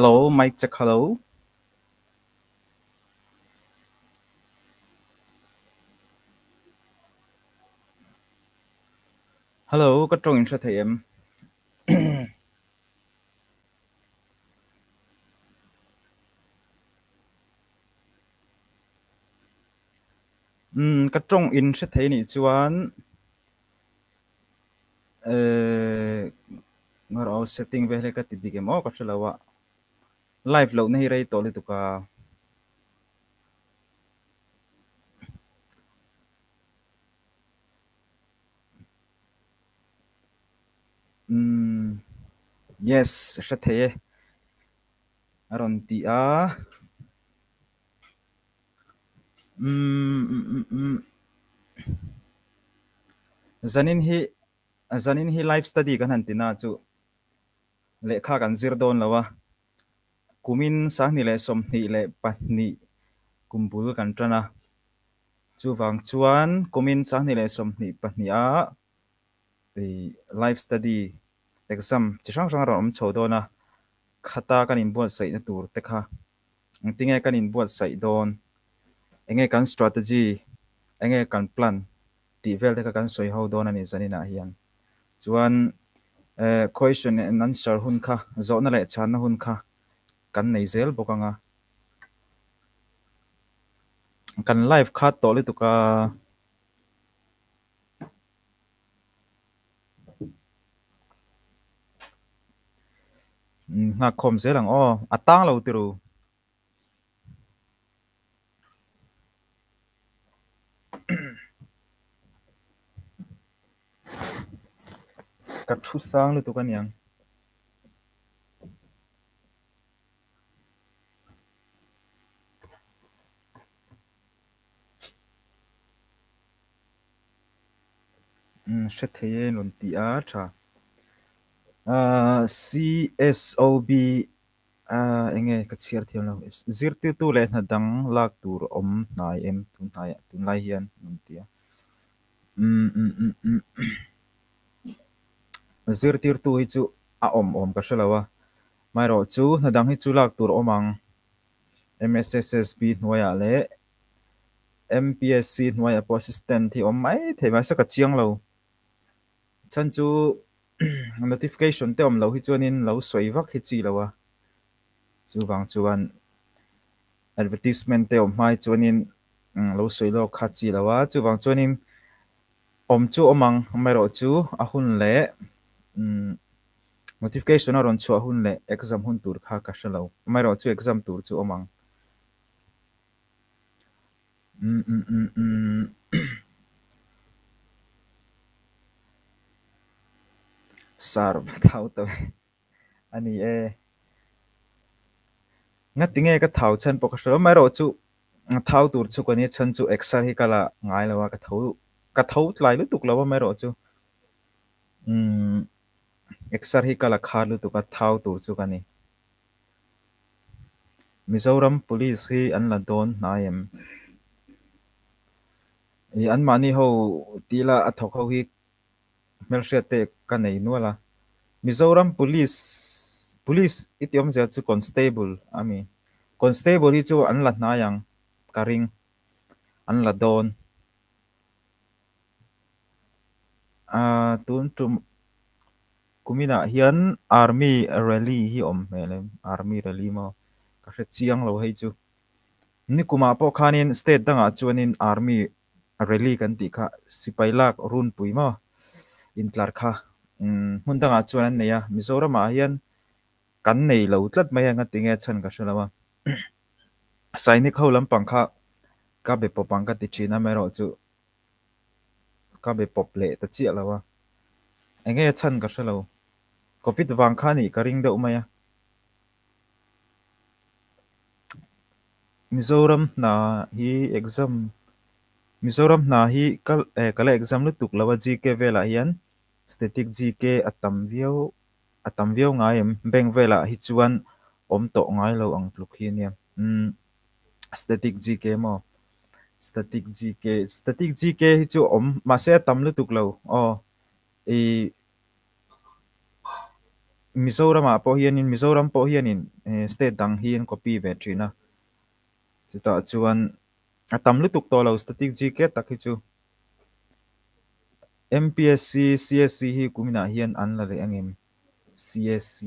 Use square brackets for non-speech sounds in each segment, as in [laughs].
Hello, Mike Hello. Hello, có trùng sao thì em. các [clears throat] ừ, trong in sẽ thấy nị chuan ờ ngờ setting về cái tí tí cái mỏ có sẽ là live lo nei rei to le tuka mm yes rathe thế? Rồi a mm mm mm zanin hi zanin hi live study kan han tina chu lekha kan zir don lawa กุมินสักนิ่ลสมนี่แหลปัจนิ่กุมบุลกันตนะจูวังจวนกุมินสักนิ่แหละสมนี่ปัจนีอะไลฟ์สตูดี้เอ็กซัมจะช่างช่างเราอมโชดอนะคาตากันอินบวชใส่นตูรเด็กฮะติ้งไ้กันอินบวชใส่โดนเองไงกันสตรัทเจีเองไงกันแพลนตีเวลเตค่กันสวยฮาวโดนันนี่สันนี่น่าเฮียนจวนเอ่อ question and answer หุ่นค่ะโจนั่นแหละชันนันหุ่นค่ะ kan nei zel bawk anga kan live khat to le tuka mm, nga khom zel ang o oh, atang lo tiru ka thu sang le tuka niang sẽ thấy luôn tí á chả à, CSOB à, anh nghe cái chia thì là zir tiêu tu lên là đăng lạc tour om nai em tun nai tun lai hiền luôn tí á zir tiêu tu hi à, chú à om om cái là mai rồi chú là đăng hi chú lạc tour om ang MSSSB nuôi à lẽ MPSC nuôi à assistant thì om mấy thì mấy sẽ cái chiang lâu ฉันจู notification เต็มเราฮิจวนนีนเราสวยวักฮิจีเราวะจู่วางจวน advertisement เต็มไม่จวนนีนเราสวยโลกฮัจีเราวะจู่วางจวนนี้อมจู่อมังไม่รอจู่อาหุนเละ notification อรอนชัวหุนเละ exam หุนตูรขคากัชเราไม่รอจู่ exam ตูรจูอมังอืมอืมอืมอืม sar ba [laughs] thau to ani e nga tinge ka thau chan po khro mai ro chu thau tur chu ko ni chan chu excel hi kala ngai lawa ka thau ka thau tlai lu tuk lawa mai ro chu um excel hi kala kha lu tu ka thau tur chu ka ni mizoram police hi an la don na em i an mani ho tila athok ho hi mel te ka nei nuala mizoram police police itiom zia chu constable ami constable hi chu an la hnaiang karing an la don a ah, tun tum kumina hian army rally hi om mele army rally mo ka siang chiang lo hei chu ni kuma po khanin state danga chuanin army rally kan ti kha sipailak run pui ma in tlar kha hun da nga chuan an nei a mizoram ah hian kan nei lo tlat mai anga tinge chan ka shulama sainik ho lam pangkha ka be popang ka ti china mero chu ka be pop le ta chi lawa enge chan ka shalo covid wang kha ni ka ring do mai a mizoram na hi exam mizoram hna hi kal eh, kala exam lu tuk lawa gk vela hian static gk atam viau atam vio ngai em beng vela hi chuan om to ngai lo ang tluk hi nia mm static gk mo static gk static gk hi chu om ma se atam lu tuk lo oh e mizoram a po hianin mizoram po hianin eh, state dang hian copy ve trina chuta chuan atam à, lutuk to lo static gk tak hi chu MPSC CSC hi kumina hian an la re angem CSC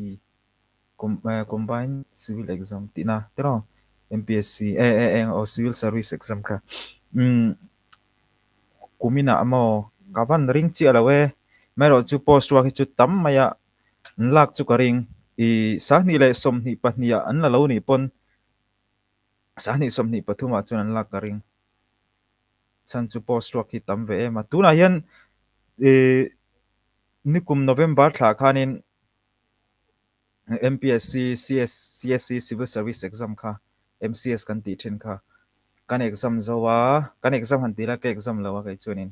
com, uh, civil exam tina tero MPSC eh eh eh o civil service exam ka um kumina amo kavan ring chi alawe mero chu post wa chu tam maya lak chu ka ring i sa ni le som ni pahnia an la lo ni pon สานิสมนิปทุมาจุนันลักกริงฉันจูโพสต์ว่กคิตัมเวมาตุนายนเอนิคุมโนเวมบาร์ทลาคานิน MPSC CS CSC Civil Service Exam ค่ะ MCS กันตีทินค่ะการ exam จะว่าการ exam หันตีละก็ exam ละว่าันชวนิน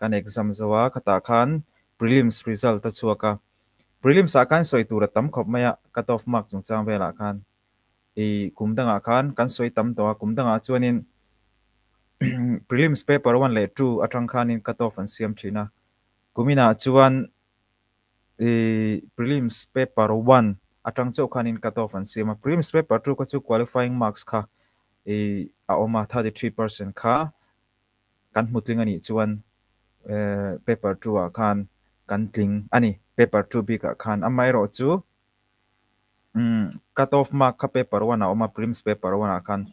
การ exam จะว่าคตาคัน prelims result ตัชัวค่ะ prelims อาการสวยตัวตั้มขอบไม่ยะ cut off mark จงจางเวลาคัน i kumdanga khan kan soi tam to kumdanga chuanin prelims paper one le two atang khan in cut off an siam thina kumina chuan e prelims paper one atang chau khan in cut off an siam prelims paper two ka chu qualifying marks kha e a oma 33% kha kan mutling ani chuan ờ, paper two a khan kan tling ani paper two bi ka khan amai ro chu mm, cut off mark ka paper one oma prelims paper one kan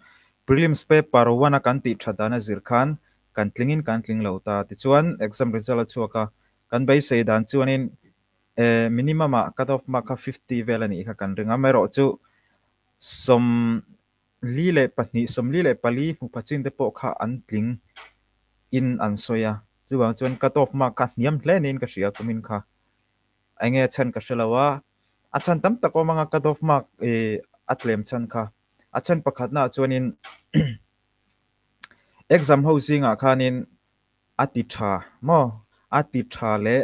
prelims paper one kan ti thadana zir khan kan tlingin kan tling lota ti chuan exam result chuaka kan bai sei dan chuanin eh, minimum a cut off mark ka 50 velani ka kan ringa mero chu som li le patni som li le pali mu pachin te po kha an tling in an soya chuwa chuan cut off mark ka niam hlenin ka hria kumin kha ange chan ka shelawa achan tam tak awm anga cut off mark e eh, atlem chan kha achan pakhat na chuanin [clears throat] exam ho singa khanin ati tha mo ati tha le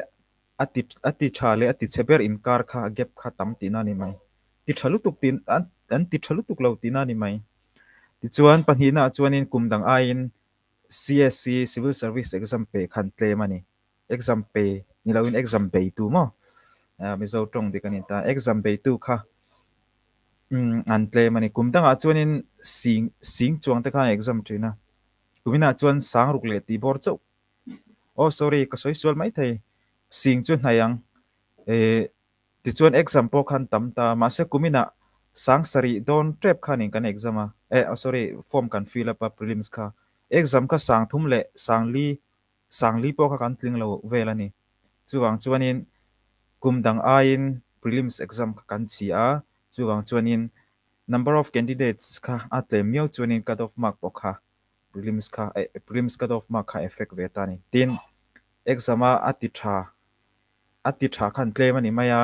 ati ati tha le ati cheper in kar kha gap kha tam ti na ni mai ti thalu tuk tin an ti thalu tuk lo ti na ni mai ti chuan panhina chuanin kumdang a in CSC civil service exam pe khan tle mani exam pe nilawin exam pe tu mo มิโซตรงดีกันนี่ตาเอ็กซัมเบตู้ค่ะอืมอันเทมันี่คุมตั้งอาจวนินสิงสิงจวงตะค่ะเอ็กซัมทีน่ะคุมินอาจวนสังรุกเลตีบอร์จูโอ้สอรี่ก็สวยสวยไม่ไทยสิงจวนไหยังเอ่ติจวนเอ็กซัมโปคันตั้มตามาเซคุมินะสังสิริโดนเทรปค่ะนี่กันเอ็กซัมอ่ะเออสอรี่ฟอร์มกันฟิลอัพปริลิมส์ค่ะเอ็กซัมก็สังทุ่มเละสังลีสังลีโปค่กันทิ้งเราเวลานี่จวงจวนนี้ kumdang ain prelims exam kan chi a chuwang chuanin number of candidates kha atle miau chuanin cut off mark pokha prelims kha eh, prelims cut off mark kha effect ve ta ni tin exam a ati tha ati tha khan claim ani maya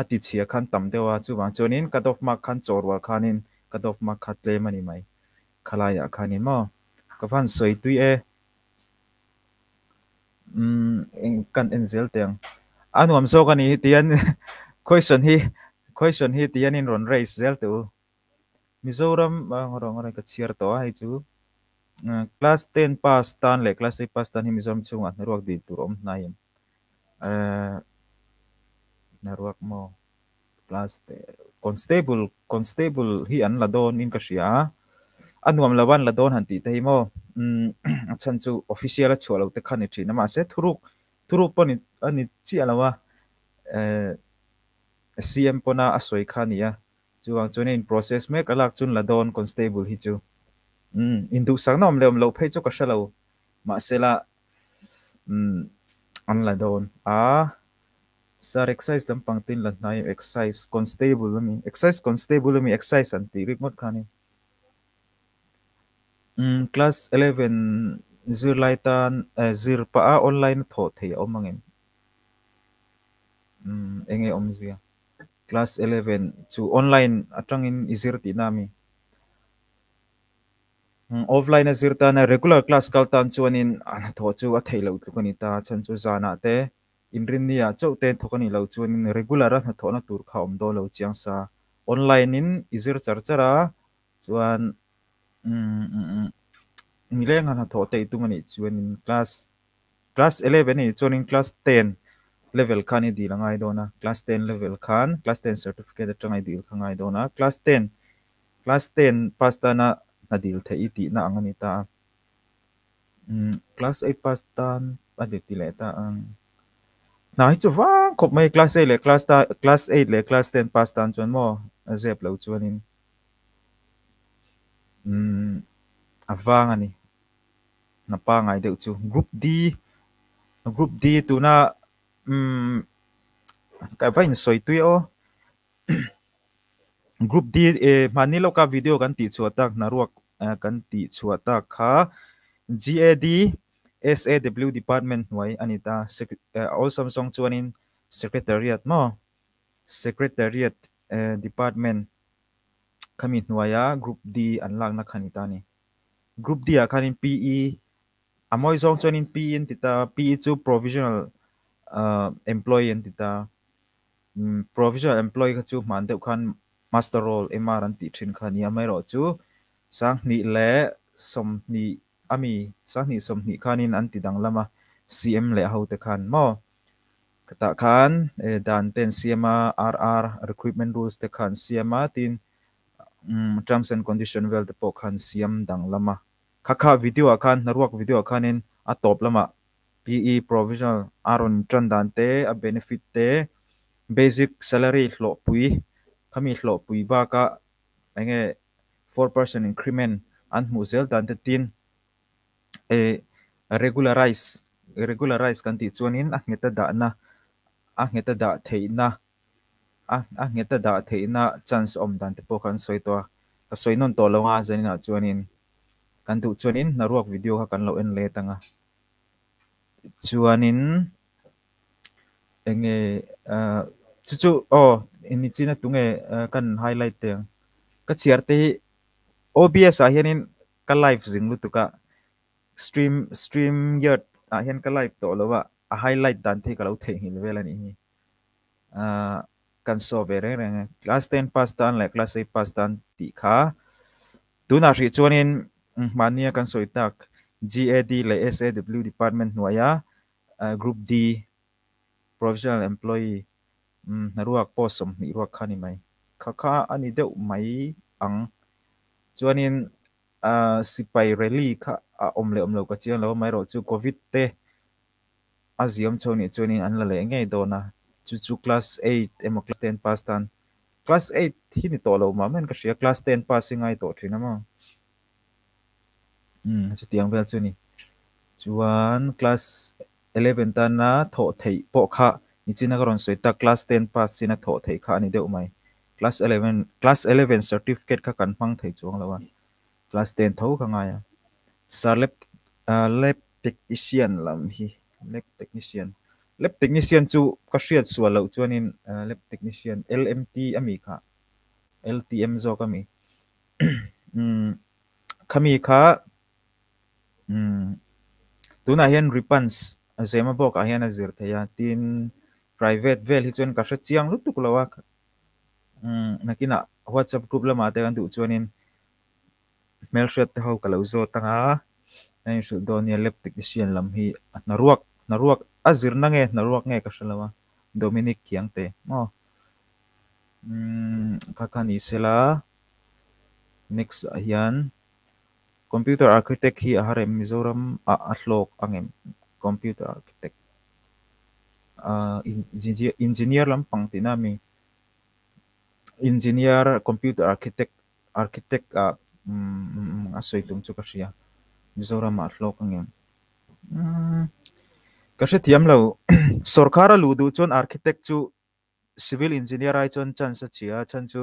ati chia khan tam dewa chuwang chuanin cut off mark khan chorwa khanin cut off mark kha claim ani mai khalaya khanin ma ka van soi tui e um kan enzel teng anuam zo kan hi tian [laughs] question hi question hi tian in ron race zel tu mizoram ngorong ngorong ka chiar to hai chu à, class 10 pass tan le class 8 pass tan hi mizoram chunga à, ruak di tur om naim à, na ruak mo class constable constable hi an ladon in ka sia anuam lawan ladon han ti te mo [clears throat] chan chu official a chualo te khan ni thina ma se thuruk turup pani ani chi alawa CM pona asoi khania chuang chuan in process mek alak chun don constable hi chu um indu sangnom lem lo phei chu ka shalo ma sela um an don a sar exercise lam pangtin lan nai exercise constable mi exercise constable mi exercise anti rik mot khani um class 11 tan, zirlaitan eh, zirpa online tho thei omangin um mm, enge zia, class 11 chu online in izir ti nami mm, offline zir ta na regular class kal tan chuanin an tho chu a theilo tukani ta chan chu zana te inrin nia chau te thokani lo chuanin regular a tho na tur kha om do lo chiang sa online in izir charchara chuan um mi le ngan ha tho te tu mani chuan in class class 11 ni chuan in class 10 level khan i di langai dona class 10 level khan class 10 certificate atangai dil khangai dona class 10 class 10 pasta na na dil the i ti na angani ta um class 8 pasta pa de ti le ta ang na hi chu wa khop mai class 8 le class ta class 8 le class 10 pasta chuan mo zep lo chuan in um mm, avang ani napa ngai deuh chu group d group d tuna um kai va in soi tui o group d e mani loka video kan ti chu tak naruak kan à, ti chu tak kha gad SAW department wai anita à, all Samsung chuanin secretariat mo secretariat uh, department kami nuaya group D anlak na khanita ni group D a khanin PE amoi song chon in p in tita p chu e provisional uh, employee in tita um, provisional employee chu man kan khan master role mr an ti thin khan ya mai ro chu sang ni le som ni ami sang ni som ni khanin an ti dang lama cm le ho te khan mo kata khan eh, dan ten cma rr recruitment rules te khan cma tin um, terms and condition well te po khan siam dang lama kha kha video akan naruak video akanin a top lama PE provisional aron tran dan te a benefit te basic salary hlo pui khami hlo pui ba ka enge 4% increment an mu zel dan te tin e regularize regularize kan ti chuanin a ah, ngeta da na a ah, ngeta da theina a ah, ngeta da theina chance om dan te pawh soi soitoa ka soinon to lawnga zanina chuanin kan tu chuan in na ruak video ha kan lo en le tanga chuan in enge eh, chu chu o oh, ini china tunge eh, kan highlight te ka chiar te hi obs a ah hian in ka live zing lu tuka stream stream yard a ah hian ka live to lo wa a ah highlight dan te ka lo the hil vel ani a kan so ve re re class 10 pass dan le class 8 pass dan ti kha tuna ri chuan มานี่กันสวยตัก GAD และ SAW Department หน่วยาก g ุ o u ดี Professional Employee นรกพอสมนี่รักขานี่ไหมข้าข้าอันนี้เดี๋ยวไหมอังจวนนอ่นสิไปเรลี่ค่ะอมเลอมเลวก็เชื่อแล้วไม่รู้จู่โควิดเตะอาเซียมชนี่จวนนินอันละเลงไงโดนะจู่จู่คลาสเอทเอ็มคลาสเ1นพาสตันคลาสเอทที่นี่ตัวเราไม่เหมือนกับเสียคลาสเ1นพาสยังไงตัวทีนะมั้ง um chu tiang vel chu ni chuan class 11 ta na tho thei po kha ni china ka ron soi ta class 10 pass china thọ thầy kha ni deuh mai class 11 class 11 certificate kha kan mang thei chuang lawan class 10 tho kha ngaya sa lab uh, lab technician lam hi lab technician lab technician chu ka hriat sual lo chuanin uh, lab technician LMT ami kha LTM zo kami um khami kha mm tuna hian ripans a zema bawk ah hian a zir theia tin private vel hi chuyện ka hre chiang lut tuk lo mm, a nakina whatsapp group lama te an duh chuanin mail hret te ho ka lo zo tanga nei shul donia leptik sian lam hi na hi naruak naruak a zir na naruak nghe ruak nge ka shalama dominic kiang te mo mm ka kan isela next hian computer architect hi a harem mizoram a athlok angem computer architect uh, engineer, engineer lampang tinami engineer computer architect architect a um, asoi tum chu ka ria mizoram athlok angem um, mm, ka hre thiam lo [coughs] sarkar a lu du chon architect chu civil engineer ai chon chance chia chan chu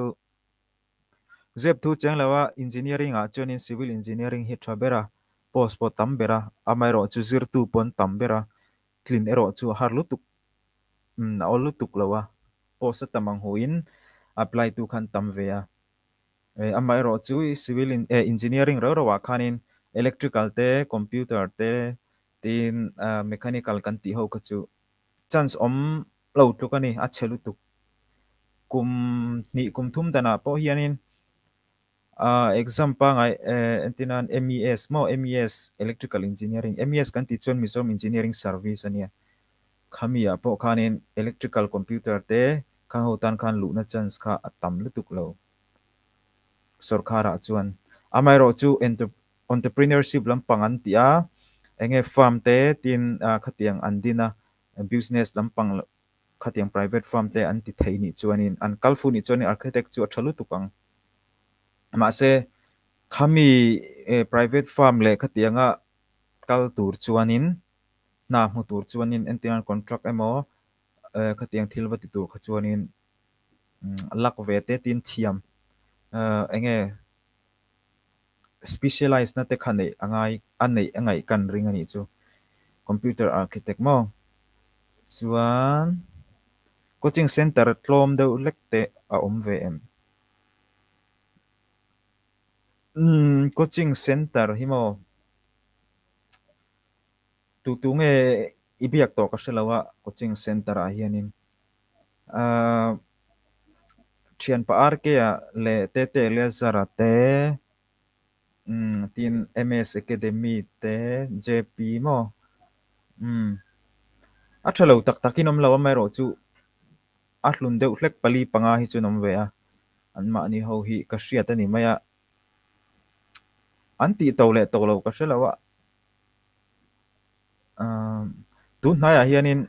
zep thu cheng lawa engineering a chuan in civil engineering hi tha bera post po tam bera amai ro chu zir tu pon tam bera clean ero chu har lu tuk mm, na ol lu tuk lawa post tamang huin apply tu khan tam ve a e, amai ro chu civil e, engineering ro ro wa in electrical te computer te tin e, mechanical kan ti ho ka chu chance om lo tlukani a chelu tuk kum ni kum thum dana po hianin uh, exam pa ngai uh, e, MES mo MES electrical engineering MES kan ti chon misom engineering service ania khamia po khanin electrical computer te khang ho tan khan lu na chance kha atam lutuk lo sorkara chuan amai ro chu entrepreneurship lampang an tia enge farm te tin uh, khatiang andina business lampang khatiang private farm te an ti theini chuanin an kalfu ni chuanin architect chu athalu tukang mase khami eh, private farm le khatianga kal tur chuanin na mu tur chuanin entian contract emo eh, khatiang thilwa ti tur khachuanin um, mm, lak ve te tin thiam uh, enge specialized na te khane angai anei angai kan ring ani chu computer architect mo chuan coaching center tlom deuh lekte a om ve em um, coaching center himo tu tu nge ibiak to ka selawa coaching center a hianin a thian pa ar ke a le te te le zara te um tin ms academy te jp mo um a thalo tak takinom lawa mai ro chu a hlun deuh hlek pali panga hi chu nom ve a an ma ni ho hi ka hriat ani mai a an ti to le to lo ka shelawa um à, tu naya à, hianin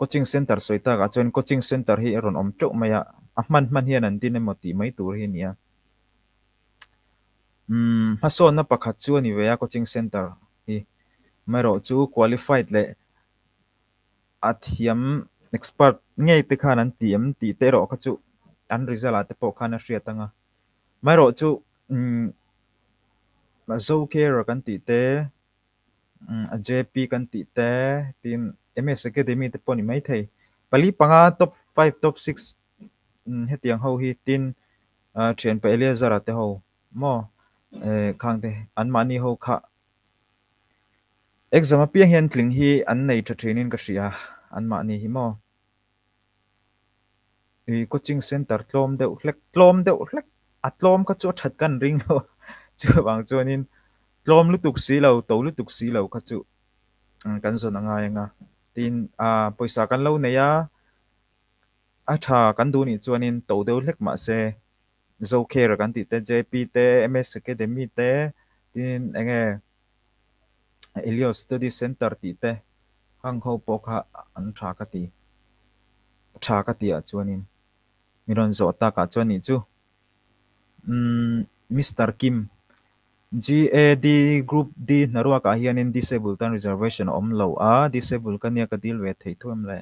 coaching center soita ga chuan coaching center hi ron om tlo maya a man man hian an din ti mai tur hi nia um hason na pakhat chu ni veya coaching center hi mero chu qualified le athiam à, expert ngei te khan an tiam ti te ro kha chu an result ate po khana hria tanga mero chu um mà zo care kan ti te a jp kan ti te tin ms academy te poni mai thei pali panga top 5 top 6 ừ, hết tiếng ho hi tin thian pa elia zara te ho mo khang te an mani ho kha exam piang hian tling hi an training tha thinin à? hria an mani hi mo coaching center tlom deuh hlek tlom deuh hlek a tlom ka chu that kan ring lo chu wang chuan in tlom lu tuk si lo to lu tuk si lo kha chu kan ừ, zon anga nga tin a poisa kan lo neya a tha kan du ni chuan in to deuh hlek ma se zo kher kan ti te jp te ms academy te tin enge Elios Study Center ti te hang ho po kha an tha ka ti tha ka ti a chuanin miron zo ta ka chuan ni chu um ừ, Mr Kim GAD group D narwa ka hian in disable tan reservation om lo a disable kan ya ka dil ve thei thum le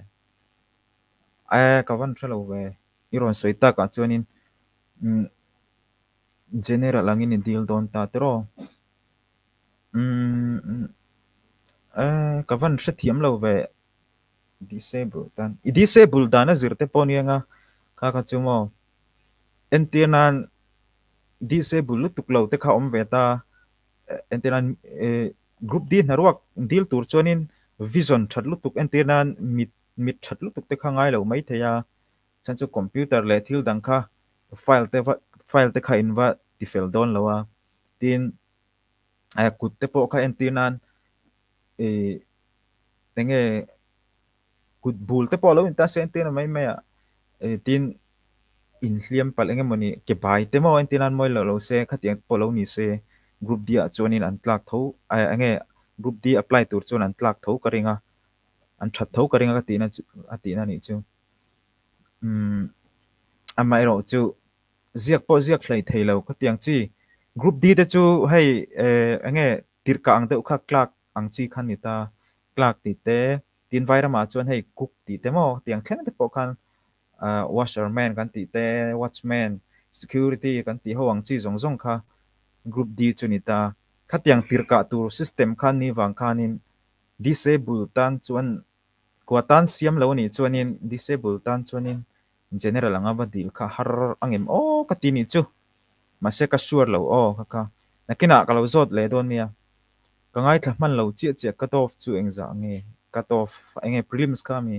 a ka van thalo ve iron soita ka chuan in mm, general lang in deal don ta tro um mm, mm, a ka van thre thiam lo ve disable tan i disable dana zirte ponianga ka ka chumo entianan disable bulu tuk lo te kha om ve ta entenan ờ, ờ, group di naruak dil tur chonin vision that lut tuk entenan mit mit that lut tuk te kha ngai lo mai theya à? chan chu computer le thil dang kha file te file te kha in va ti fel don lawa tin a à, kut te po kha entenan ờ, e tenge kut bul te po lo in ta sen à? tin mai mai a tin in hliam pal enge moni ke bai te mo tin an moi lo lo se khatiang polo ni se group dia chuan in an tlak tho a enge group di apply tur chuan an tlak tho ka ringa an that tho ka ringa ka tina atina ni chu um hmm, amai e ro chu ziak po ziak hlei theilo ka tiang chi group d te chu hei e, enge tirka ang te ukha klak ang chi khan ni ta klak ti te tin vairama chuan hei kuk ti te mo tiang thleng te po khan uh, washerman kan ti te watchman security kan ti hoang chi zong zong kha group D chu ni ta khatiang tirka tur system khan ni wang khanin disable tan chuan kwatan siam lo ni chuanin disable tan chuanin general anga ba dil kha har angem o katini chu mase ka sure lo o ka ka nakina ka lo zot le don mia ka ngai thla man lo chi chi cut off chu engza nge cut off enge prelims kha mi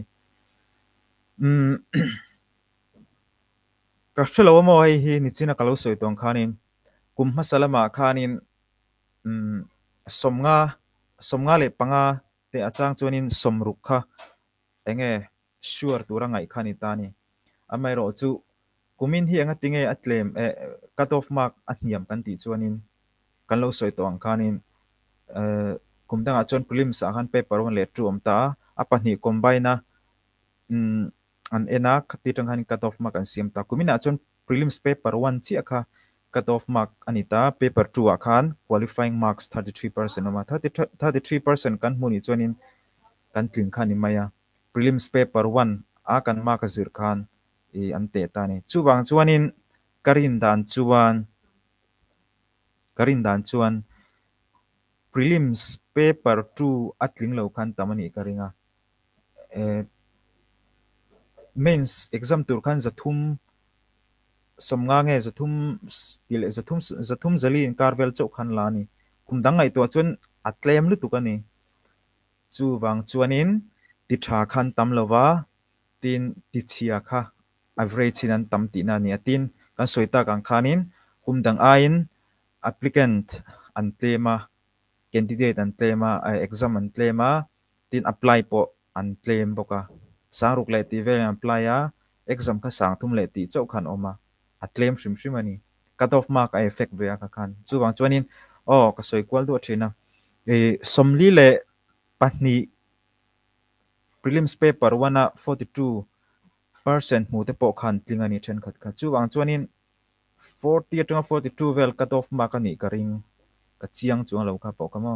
um ka thelo mo ai hi ni china kalo soi tong khanin kum ma salama khanin um mm, somnga somnga le panga te achang chuanin somruk kha enge sure tura ngai khani tani amai ro chu kumin hi anga tinge atlem e cut off mark atniam kan ti chuanin kan lo soi tong khanin e, kumdang achon prelim sa khan paper on le tu ta apahni combine na um mm, an ena khati tang han cut off mark an siam ta kumina chon prelims paper 1 chi akha cut off mark anita paper 2 akhan qualifying marks 33% ama 30 33% kan hmuni chonin kan tling khan Maya prelims paper 1 a kan mark azir khan e ante ta ne chuwang chuanin karin dan chuan karin dan chuan prelims paper 2 atling lo khan tamani karinga eh mains exam tur khan zathum somnga nge zathum til zathum zathum zali karvel chau khan la ni kumdang ngai to chun atlem lu tukani chu wang chuanin ti tha khan tam lova tin ti chhia kha average in an tam ti na ni atin kan soita kan khanin kumdang ain applicant an tlema candidate an tlema exam an tlema tin apply po an tlem boka สัรุกเลติเวียนปลายาเอ็กซัมก็สังทุมเลติเจ้าขันออกมาอัตเลมชิมชิมันนี่กัดออฟมากไอเอฟเฟกต์เบียกันจู่วันจวนนินอ๋อก็สวยกว่าด้วยใช่ไหมเอสมลีเลปัตนีพรีลิมส์เปเปอร์วันละ42เปอร์เซ็นต์มู่ทปขันติงานี่เช่นกันจู่วันจวนนี้40ถึง42 เวลกัดออฟมากันนี่กระริงกระเชียงจวนเราขรับบอกกันวา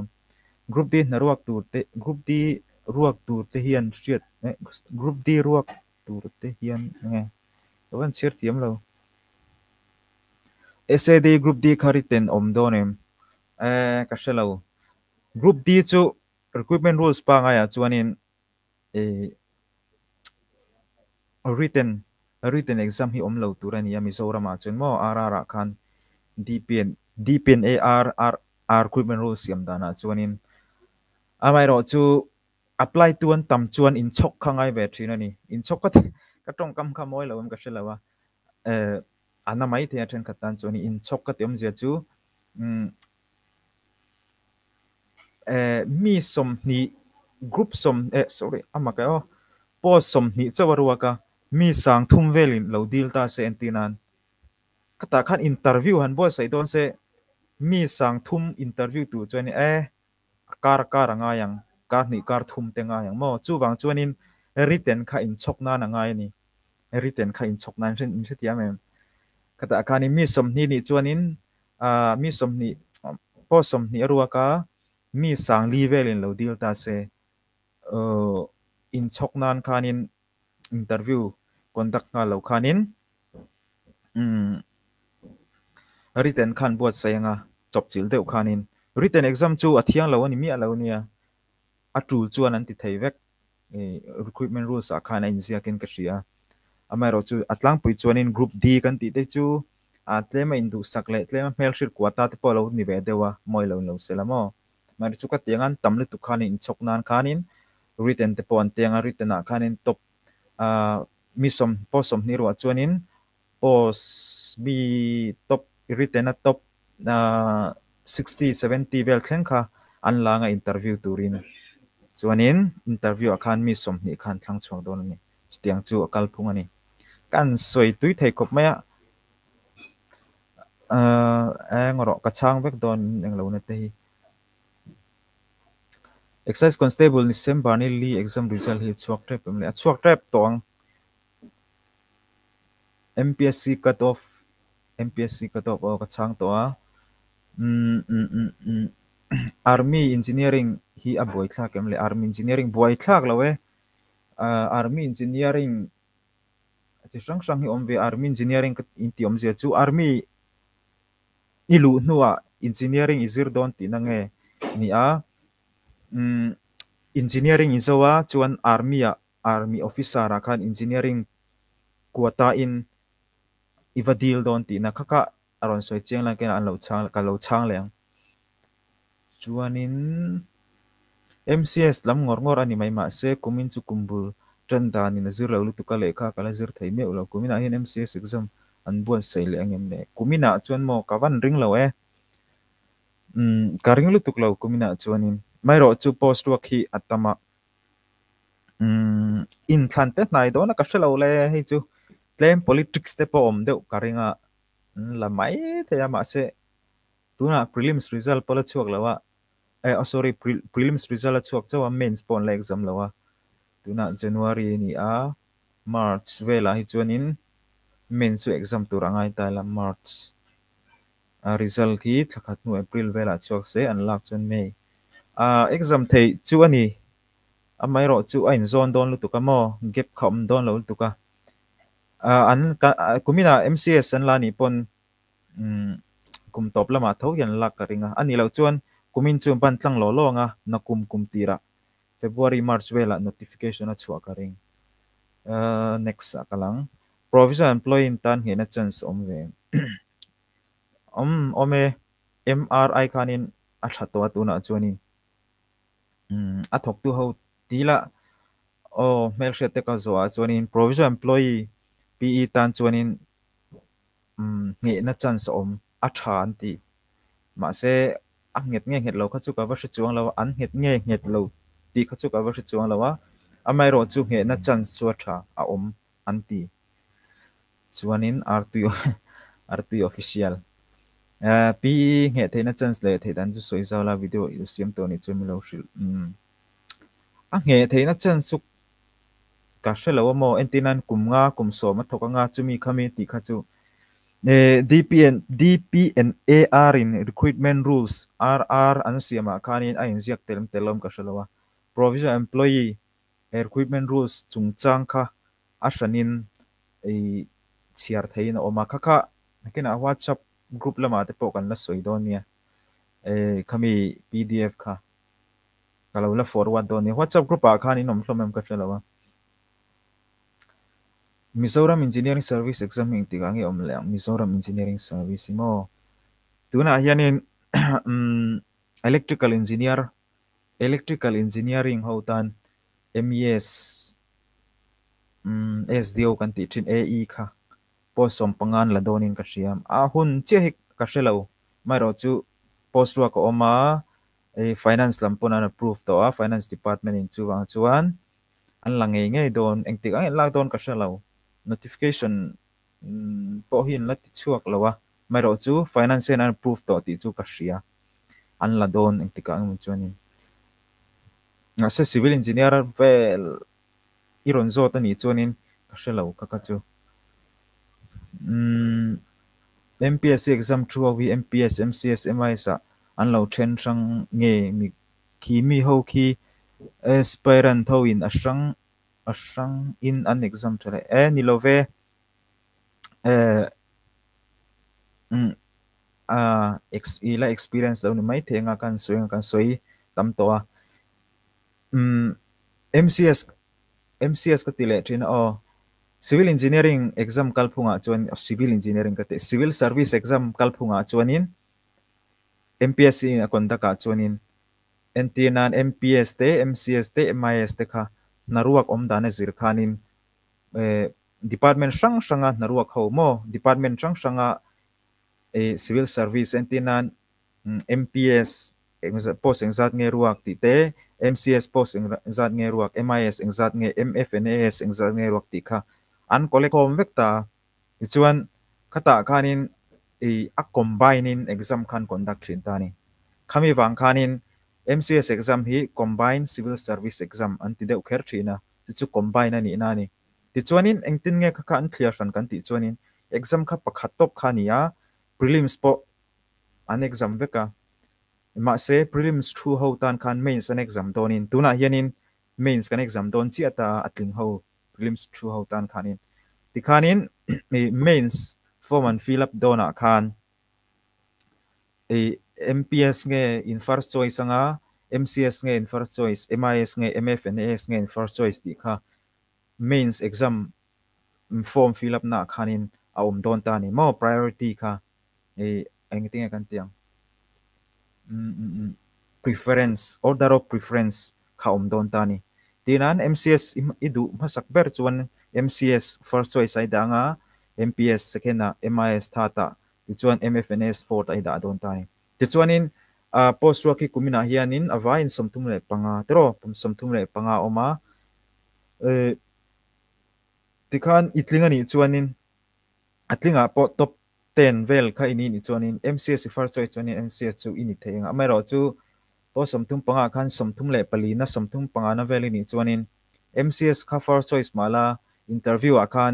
กรุ๊ปดีนรกตัวเตกรุ๊ปดี ruak tur te hian riat eh, group d ruak tur te hian nge eh, wan sir tiam lo sad group d khari ten om do nem e ka shelo group d chu recruitment rules pa nga anh chuanin e written written exam hi om lo turani ya mizoram a chun mo Ra khan dpn dpn ar r Equipment rules yam dana chuanin amai ro chu apply tuan tam chuan in chok ai ve thina ni in chok ka ka tong kam kha moi lawm ka shelawa ờ, eh à, ana mai the athen khatan choni in chok ka tem je chu um eh mi som ni group som eh ờ, sorry amaka à, o po som ni chawarwa ka mi sang thum velin lo dil ta se antinan kata khan interview han bo sai don se mi sang thum interview tu choni eh kar kar anga yang กาหนีการทุมเตงาอย่างมอจู่วังจวนนินริเตนข้าอินชกนานางไงนี่ริเตนข้าอินชกนานเช่นอินติอยเมมกระตาการนี้มีสมนีนี่จวนนินอ่ามีสมนีพ่อสมนีรัวกามีสังลีเวลินเราดีลตาเซเอ่ออินชกนานคานินอินเตอร์วิวคอนดักงานเราคานินอืมริเตนขันบวชเสียงอ่ะจบจิลเดวคานินริเตนเอ็กซัมจูอธิยังเราอันนี้มีอะไรเนี่ย atul chuan an ti thei vek eh, recruitment rules a khan in zia ken ka ria amai ro chu atlang pui chuan in group d kan ti te chu a tlema in du sak le tlema mel shir kwata te polo ni ve dewa moi lo lo selamo mai chu ka tiangan tamle tu khan in chok nan khan in written te pon tianga written a ah khan in top a misom posom ni ro chuan in pos bi top written a top na 60 70 vel thlenka an langa interview turin chuanin interview a khan mi som hnih khan thlang chuang dawn ani chutiang chu a kal phung ani kan soi tui thei kop maya ờ, eng ro ka chang vek don eng lo na te hi exercise constable ni sem barni li exam result hi chuak trap em le chuak trap tong MPSC cut off MPSC cut off ka chang to a mm mm mm, mm army engineering hi a buai thla kem le army engineering buai thlak lo e army engineering chi hrang sang hi om ve army engineering in ti om zia chu army ni lu hnuah engineering i don ti na nge ni a um engineering in chuan army a army officer a khan engineering quota in ivadil don ti, na khaka aron soi chiang lan ken an lo chang ka lo chang leng chuanin MCS lam ngor ngor ani mai ma se kumin chu kumbul tren dan in azir lo lutuka lekha kala zir thei me ulo kumina hin MCS exam an buan sei le angem ne kumina chuan mo kawan ring lo e eh. um mm, karing lutuk lo kumina chuanin mai ro chu post work hi atama um mm, in thlan te nai do na ka shelo le hei chu claim politics te po om deuh karinga mm, lamai te ama se tuna prelims result pala chuak lawa eh oh, sorry pre, prelims result chuak chawa mains pon la exam lawa tuna january ni a march vela hi chuanin mains su exam turangai taila march a result hi thakhat nu april vela chuak se an lak chun may a exam thei chu ani amai ro chu ain zon don lu tuka mo gap khom don lo tuka an kumina mcs an ni pon um kum top lama tho yan la ka ringa ani lo chuan kumin chu ban tlang lo longa na kum kum tira february march vela notification a chua ka ring uh, next akalang provision employee in tan hena chance om ve [clears throat] om ome mri khanin a thatwa tuna chuanin um mm, a thok tu ho tila o mel shete ka zo a chuanin provision employee pe tan chuanin um nge na chance om a tha an ti mà sẽ ăn nget nghe nget lâu kha chu ka va shi chuang lo an nget nge nget lo ti kha chu ka va shi chuang lo wa a mai ro chu nge na chân chu tha à om an ti chuanin artu artu [laughs] official à pi nghe thấy nó translate thì đàn chú soi sau là video yêu xem tôi này chơi mình lâu rồi à ừ. nghe thấy nó chân suk cả sẽ lâu mà anh tin anh cùng nga cùng số mất thọc nga chú mi khami tì khá chú DPN DPN DPNAR in recruitment rules RR an siama kanin ain ziak telm telom ka shalawa provisional employee recruitment rules chung chang kha ashranin ei chiar thein oma kha kha kena whatsapp group lama te po kan la soidon nia eh kami pdf kha kalau la forward don ni whatsapp group a khanin nom hlomem ka chalawa Mizoram Engineering Service exam yang tikangi om leang Mizoram Engineering Service mo tuna yani [clears throat] mm, electrical engineer electrical engineering houtan MES um, mm, SDO kan ti thin AE kha post som pangan la donin ka siam a hun che hik ka shelo mai chu post wa ko oma e finance lampon an approve to a finance department in chuwang chuan an lange don engtik ang lak don ka shelo notification po mm, hin la ti chuak lawa mai ro chu finance and proof to ti chu ka hria an la don eng tika ang chuanin nga se civil engineer vel iron zo ta ni chuanin ka hrelo ka ka chu um MPSC exam through vi MPS MCS MI sa an lo then sang nge mi khi mi ho khi aspirant tho in a sang asang in an exam chale e ni love eh mm, a ex ila experience lo ni mai the nga kan soi nga kan soi tam to a um mm, MCS MCS ka tile thin o civil engineering exam kalphunga chuan civil engineering ka te civil service exam kalphunga chuanin MPSC in a kondaka chuanin NTNan MPS te MCS te MIS te kha naruak om dane zirkhanin e, department sang sanga naruak ho mo department sang sanga e civil service entinan MPS mm, e, post engzat nge ruak ti te MCS post engzat nge ruak MIS engzat nge MFNAS engzat nge ruak ti kha an kole kom vekta chuan khata khanin e a combining exam khan conduct thin tani khami wang khanin MCS exam hi combined civil service exam an ti deuh kher thina ti chu combine ani na ni ti chuanin engtin nge kha kha an clear fan kan ti chuanin exam kha pakhat top kha ni a prelims po an exam veka ma se prelims thu ho tan khan mains an exam donin tuna hianin mains kan exam don chi ata atling ho prelims thu ho tan khanin ti khanin mains form an fill up dona khan e MPS nge in first choice anga MCS nge in first choice MIS nge MFNAS nge in first choice ti kha mains exam mm, form fill up na khanin aum don ta ni mo priority kha e eh, engting kan tiang mm, mm, preference order of preference ka um don ta ni tinan MCS idu ber chuan MCS first choice ay da nga MPS second na MIS thata chuan MFNS fourth ay da don ta ni ti chuanin a post rock ki kumina hianin ava in somthum le panga tero pum somthum le panga oma e ti khan itlinga ni chuanin atlinga po top 10 vel kha ini ni chuanin MCS far choi chuanin MCS chu ini theinga amero chu po somthum panga khan somthum le pali na somthum panga na vel ni chuanin MCS kha far choice mala interview akan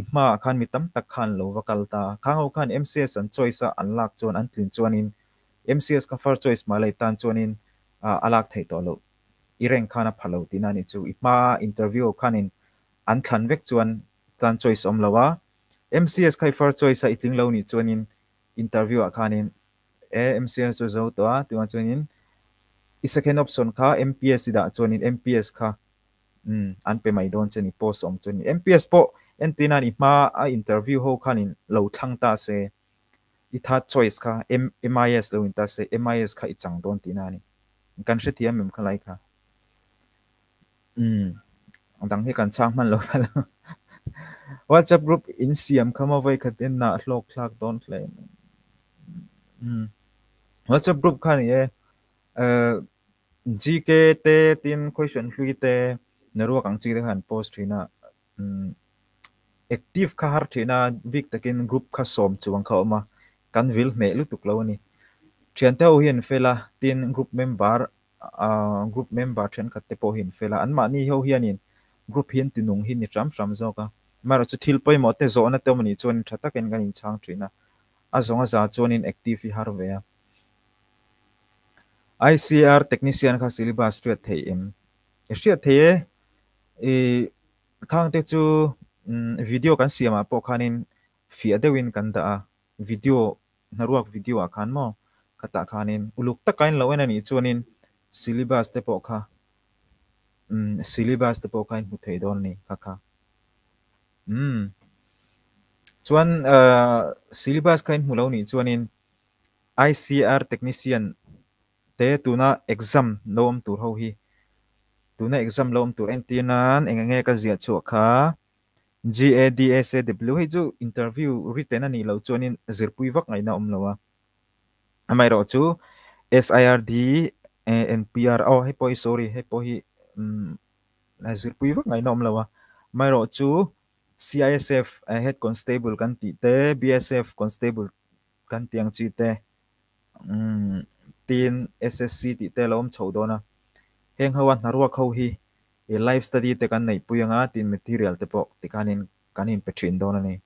ima akan mitam tak khan lo wakal ta khangau khan MCS an choice an lak chuan an tlin chuanin MCS ka first choice mà lại tan chuanin alak thấy thei to lo i reng khana phalo tina chú. chu ipa interview khanin an thlan vek chuan tan choice om lawa MCS khai first choice a lâu lo ni chuanin interview a khanin e MCS zo zo to mà tiwan chuanin i second option kha MPS đã da chuanin MPS kha um an pe mai don cheni post om chuanin MPS po en tina ni ma a interview ho khanin lâu thăng ta se อีท่าช้อยส์ค่ะ M M I S เราอินตาเซ M I S ค่ะอีจังโดนตีนานี่การเสียทีมันขลายค่ะอืมดังที่การช่างมันเลยไปแล้ว WhatsApp อินเสียมเข้ามาไว้คดีนน่าโลกคลากโดนเลยอืมว h a t s a p p g r o u ค่ะนี่เอ่อ G K T ตีม q u e s ส i o นคุยเตะนรวกังจีเดหันโพสต์ที่น่าอืม active ค่ะาร์อที่น่าวิกแต่กิน group ค่ะสมจวงเข้ามา kan vil hne lu tuk lo ani thian te ho hian fela tin group member uh, group member thian khat te po hin fela an ma ni ho hianin group hian tinung hin ni tram tram zoka mara chu thil poi mo te zo na te mani chuan thata ken gan in chang thina a zonga za chuan in active hi har ve ICR technician kha syllabus tu thei em e sia thei e khang te chu mm, video kan siama po khanin fia dewin kan da video naruak video a khan mo kata khanin uluk takain lo en ani chuanin syllabus te pawh kha um mm, syllabus te pawh kha in hmu thei dawn ni kha kha um mm. chuan uh, syllabus kha in hmu lo ni chuanin ICR technician te tuna exam lom tur ho hi tuna exam lom tur en tinan enge nge ka zia chu kha GADSAW hei chu interview written ani lo chuanin zirpui vak ngaina om lowa amai ro chu SIRD NPR oh hei poi sorry hei po hi mm, zirpui vak ngaina om lowa mai ro chu CISF eh, head constable kan ti te BSF constable kan tiang chi te mm, tin SSC ti te lo om chhodona heng hawan narwa khau hi e life study te kan nei puyanga tin material te pok ti kanin kanin petrin don ani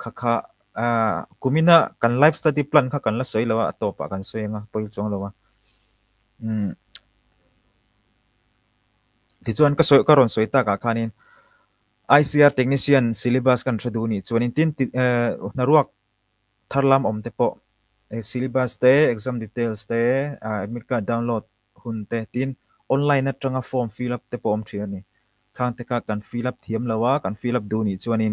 kha kha a kumina kan life study plan kha kan la soi lawa to pa kan soi nga poi chong lawa um ti chuan ka soi ka ron soi ta ka kanin ICR technician syllabus kan thadu ni chuanin tin naruak tharlam om te po syllabus te exam details te admit card download hun te tin ออนไลน์นัดจังฟอร์มฟิลับเตปอมเทียนี่ข้างตตกากันฟิลับเทียมละว่ากันฟิลับดูนี่ชวนิน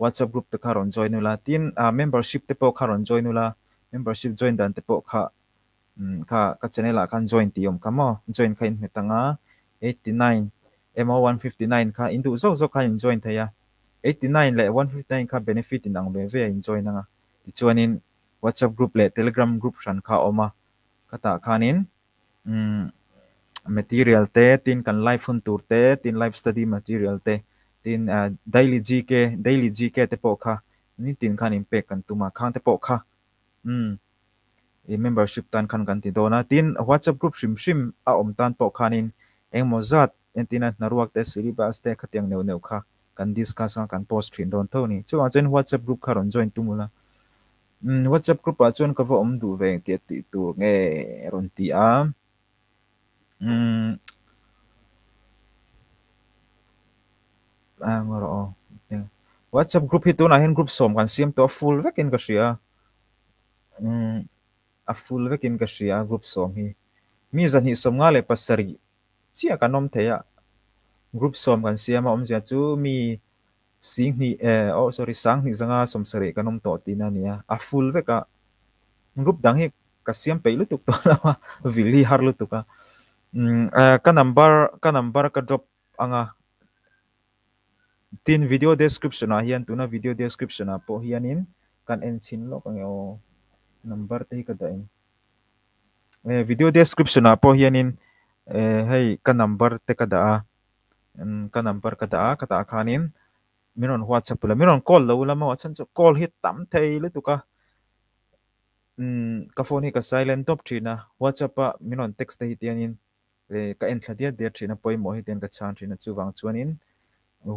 WhatsApp group เตคารอนจอยนุลาทินอ่า membership เตปอคารอนจอยนุลา membership join ดันเตปอค่ะอืมค่ะก็จะนี่ละกัน join ตีอมค่ะมอ join ค่ะอินเมตังอ่ะ89 MO 159ค่ะอินดูซอกซอกค่ะ join เทีย89และ159ค่ะ benefit ฟินอังเบเวอิน join นังอ่ะชวนิน WhatsApp group และ Telegram group ฉันค่ะออกมาก็ตาคานินอืม material te tin kan life hun tur te tin life study material te tin uh, daily gk daily gk te po kha ni tin khan impact kan tuma khang te po kha um e membership tan khan kan ti dona tin whatsapp group shim shim a om tan po khanin eng mozat entina naruak te syllabus te khatiang neu neu kha kan discuss kan post thin don tho ni chu achen whatsapp group kha ron join tumula um hmm, whatsapp group a chuan ka vo om du ve ti tu nge ron ti a à à, rồi dạ. WhatsApp group hi tu na hen group som kan siam to full vek in ka ria um a full vek in ka ria group som hi mi zan hi som nga le pasari chia ka nom theya group som kan siam om zia chu mi sing ni eh oh sorry sang ni zanga som sare ka nom to tina nia a full veka group dang hi ka siam pe lu tuk to la vili har lu tuka um, uh, ka number ka number ka drop anga à, tin video description a à, hian tuna video description a à, po hianin kan en chin lo kang o number te ka dain eh, video description a po hianin eh, hei ka number te ka da um, ka number ka da ka ta khanin miron whatsapp la miron call lo lama wa chan call hit tam thei le tuka um ka phone hi ka silent top thina whatsapp a miron text te hi tianin ka en thla dia dir thina poimo hi ten ka chan thina chuwang chuanin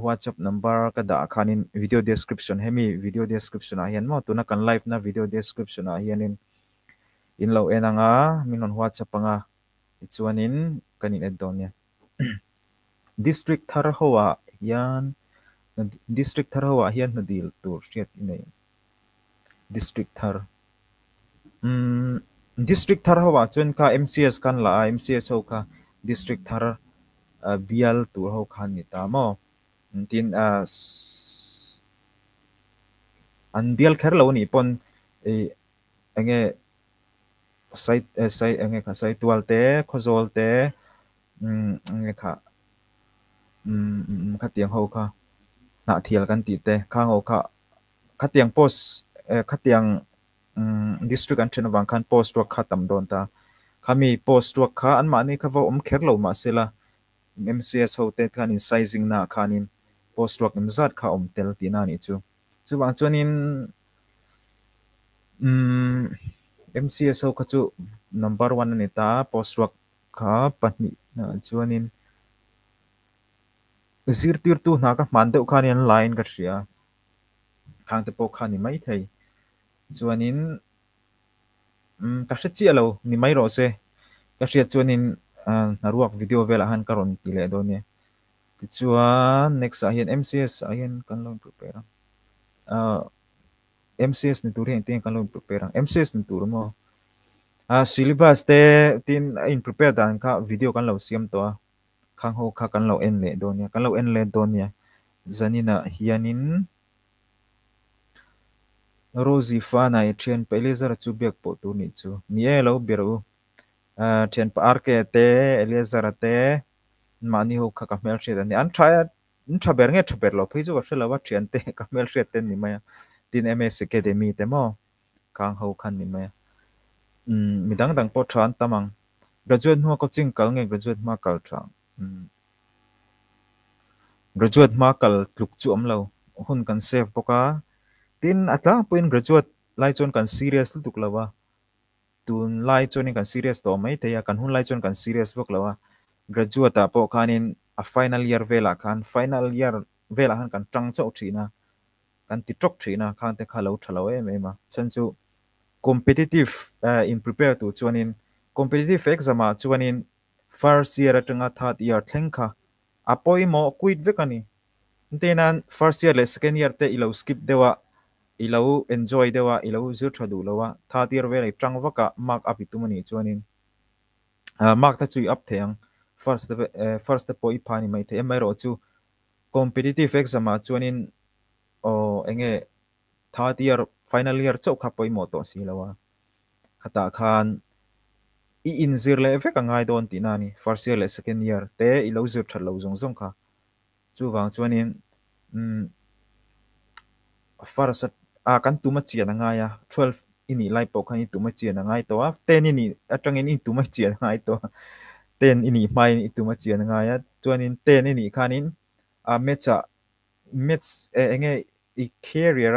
whatsapp number ka da khanin video description hemi video description a à hian mo tuna kan live na video description a à hianin in lo enanga minon whatsapp anga ichuanin kanin edon ya district thar hoa hian district thar hoa hian na dil tur riat inei district thar um district thar hoa chuan ka mcs kan la mcs ho ka district thar bial tur ho khan ni ta mo hmm, tin an bial khar lo ni pon e, enge sai e, sai enge kha sai tual te khozol te hmm, enge kha hmm, kha tiang ho kha na thial kan ti te kha ho kha kha tiang post e, kha tiang district an thin wang khan post wa kha tam don ta khami post wa kha an ma ni kha vo om kher lo ma sela mcs hotel khan in sizing na khan in post wa im zat kha om tel ti na ni chu chu wang chuan in um mm, mcs ho kha chu number 1 ni ta post wa kha pahni na chuan in zir tir tu na ka man deuh khan in line ka hria khang te po khan ni mai thei chuanin Mm, ka hre chi alo ni mai ro se ka hria chuan in uh, na ruak video vel a han karon ti le do ne ti next a hian mcs a hian kan lo prepare a uh, mcs ni tur hian tin kan lo prepare mcs ni tur mo a ah, syllabus te tin ah, in prepare dan ka video kan lo siam to khang ho kha kan lo en le do ne kan lo en le do ne zanina hianin Rosie Fana e thian Eliezer chu biak po tu ni chu mi e lo biru thian pa arke te Eliezer e te mani ho kha ka mel che dan an thaya an tha ber nge tha ber lo phei chu wa lawa te ka mel che ten ni maya tin ms academy te mo kang ho khan ni maya um mm, midang dang po than tamang graduate hua ko ching kal nge graduate ma kal thang um mm. graduate ma kal tluk chu om lo hun kan save poka tin atla point graduate lai chon kan serious tuk lawa tun lai chon kan serious to mai te kan hun lai chon kan serious bok lawa graduate ah po kanin a final year vela kan final year vela han kan tang chau thina kan ti tok thina kan te khalo thalo em ema chen chu competitive uh, in prepare to chuanin competitive exam a ah chuanin first year atanga third year thlengkha apoi mo quit vekani tenan first year le second year te ilo skip dewa ilo enjoy dewa ilo zir thadu lawa tha tir ve lai tang waka mark up itumani chuanin ah, mark ta chui up theng first eh, first poi pani mai the mai ro chu competitive exam a chuanin o enge third year final year chau kha poi moto to si lawa khata khan i in zir le ve ka ngai don ti nani first year le second year te i lo zir thar lo zong zong kha chu wang chuanin um first à căn tu mà chia năng ai à twelve ini lai po kan tu ma chia na ngai to ten ini atang in tu ma chia na ngai to ten ini mai tu ma chia na ngai tuan in ten ini khanin a mecha mets enge i carrier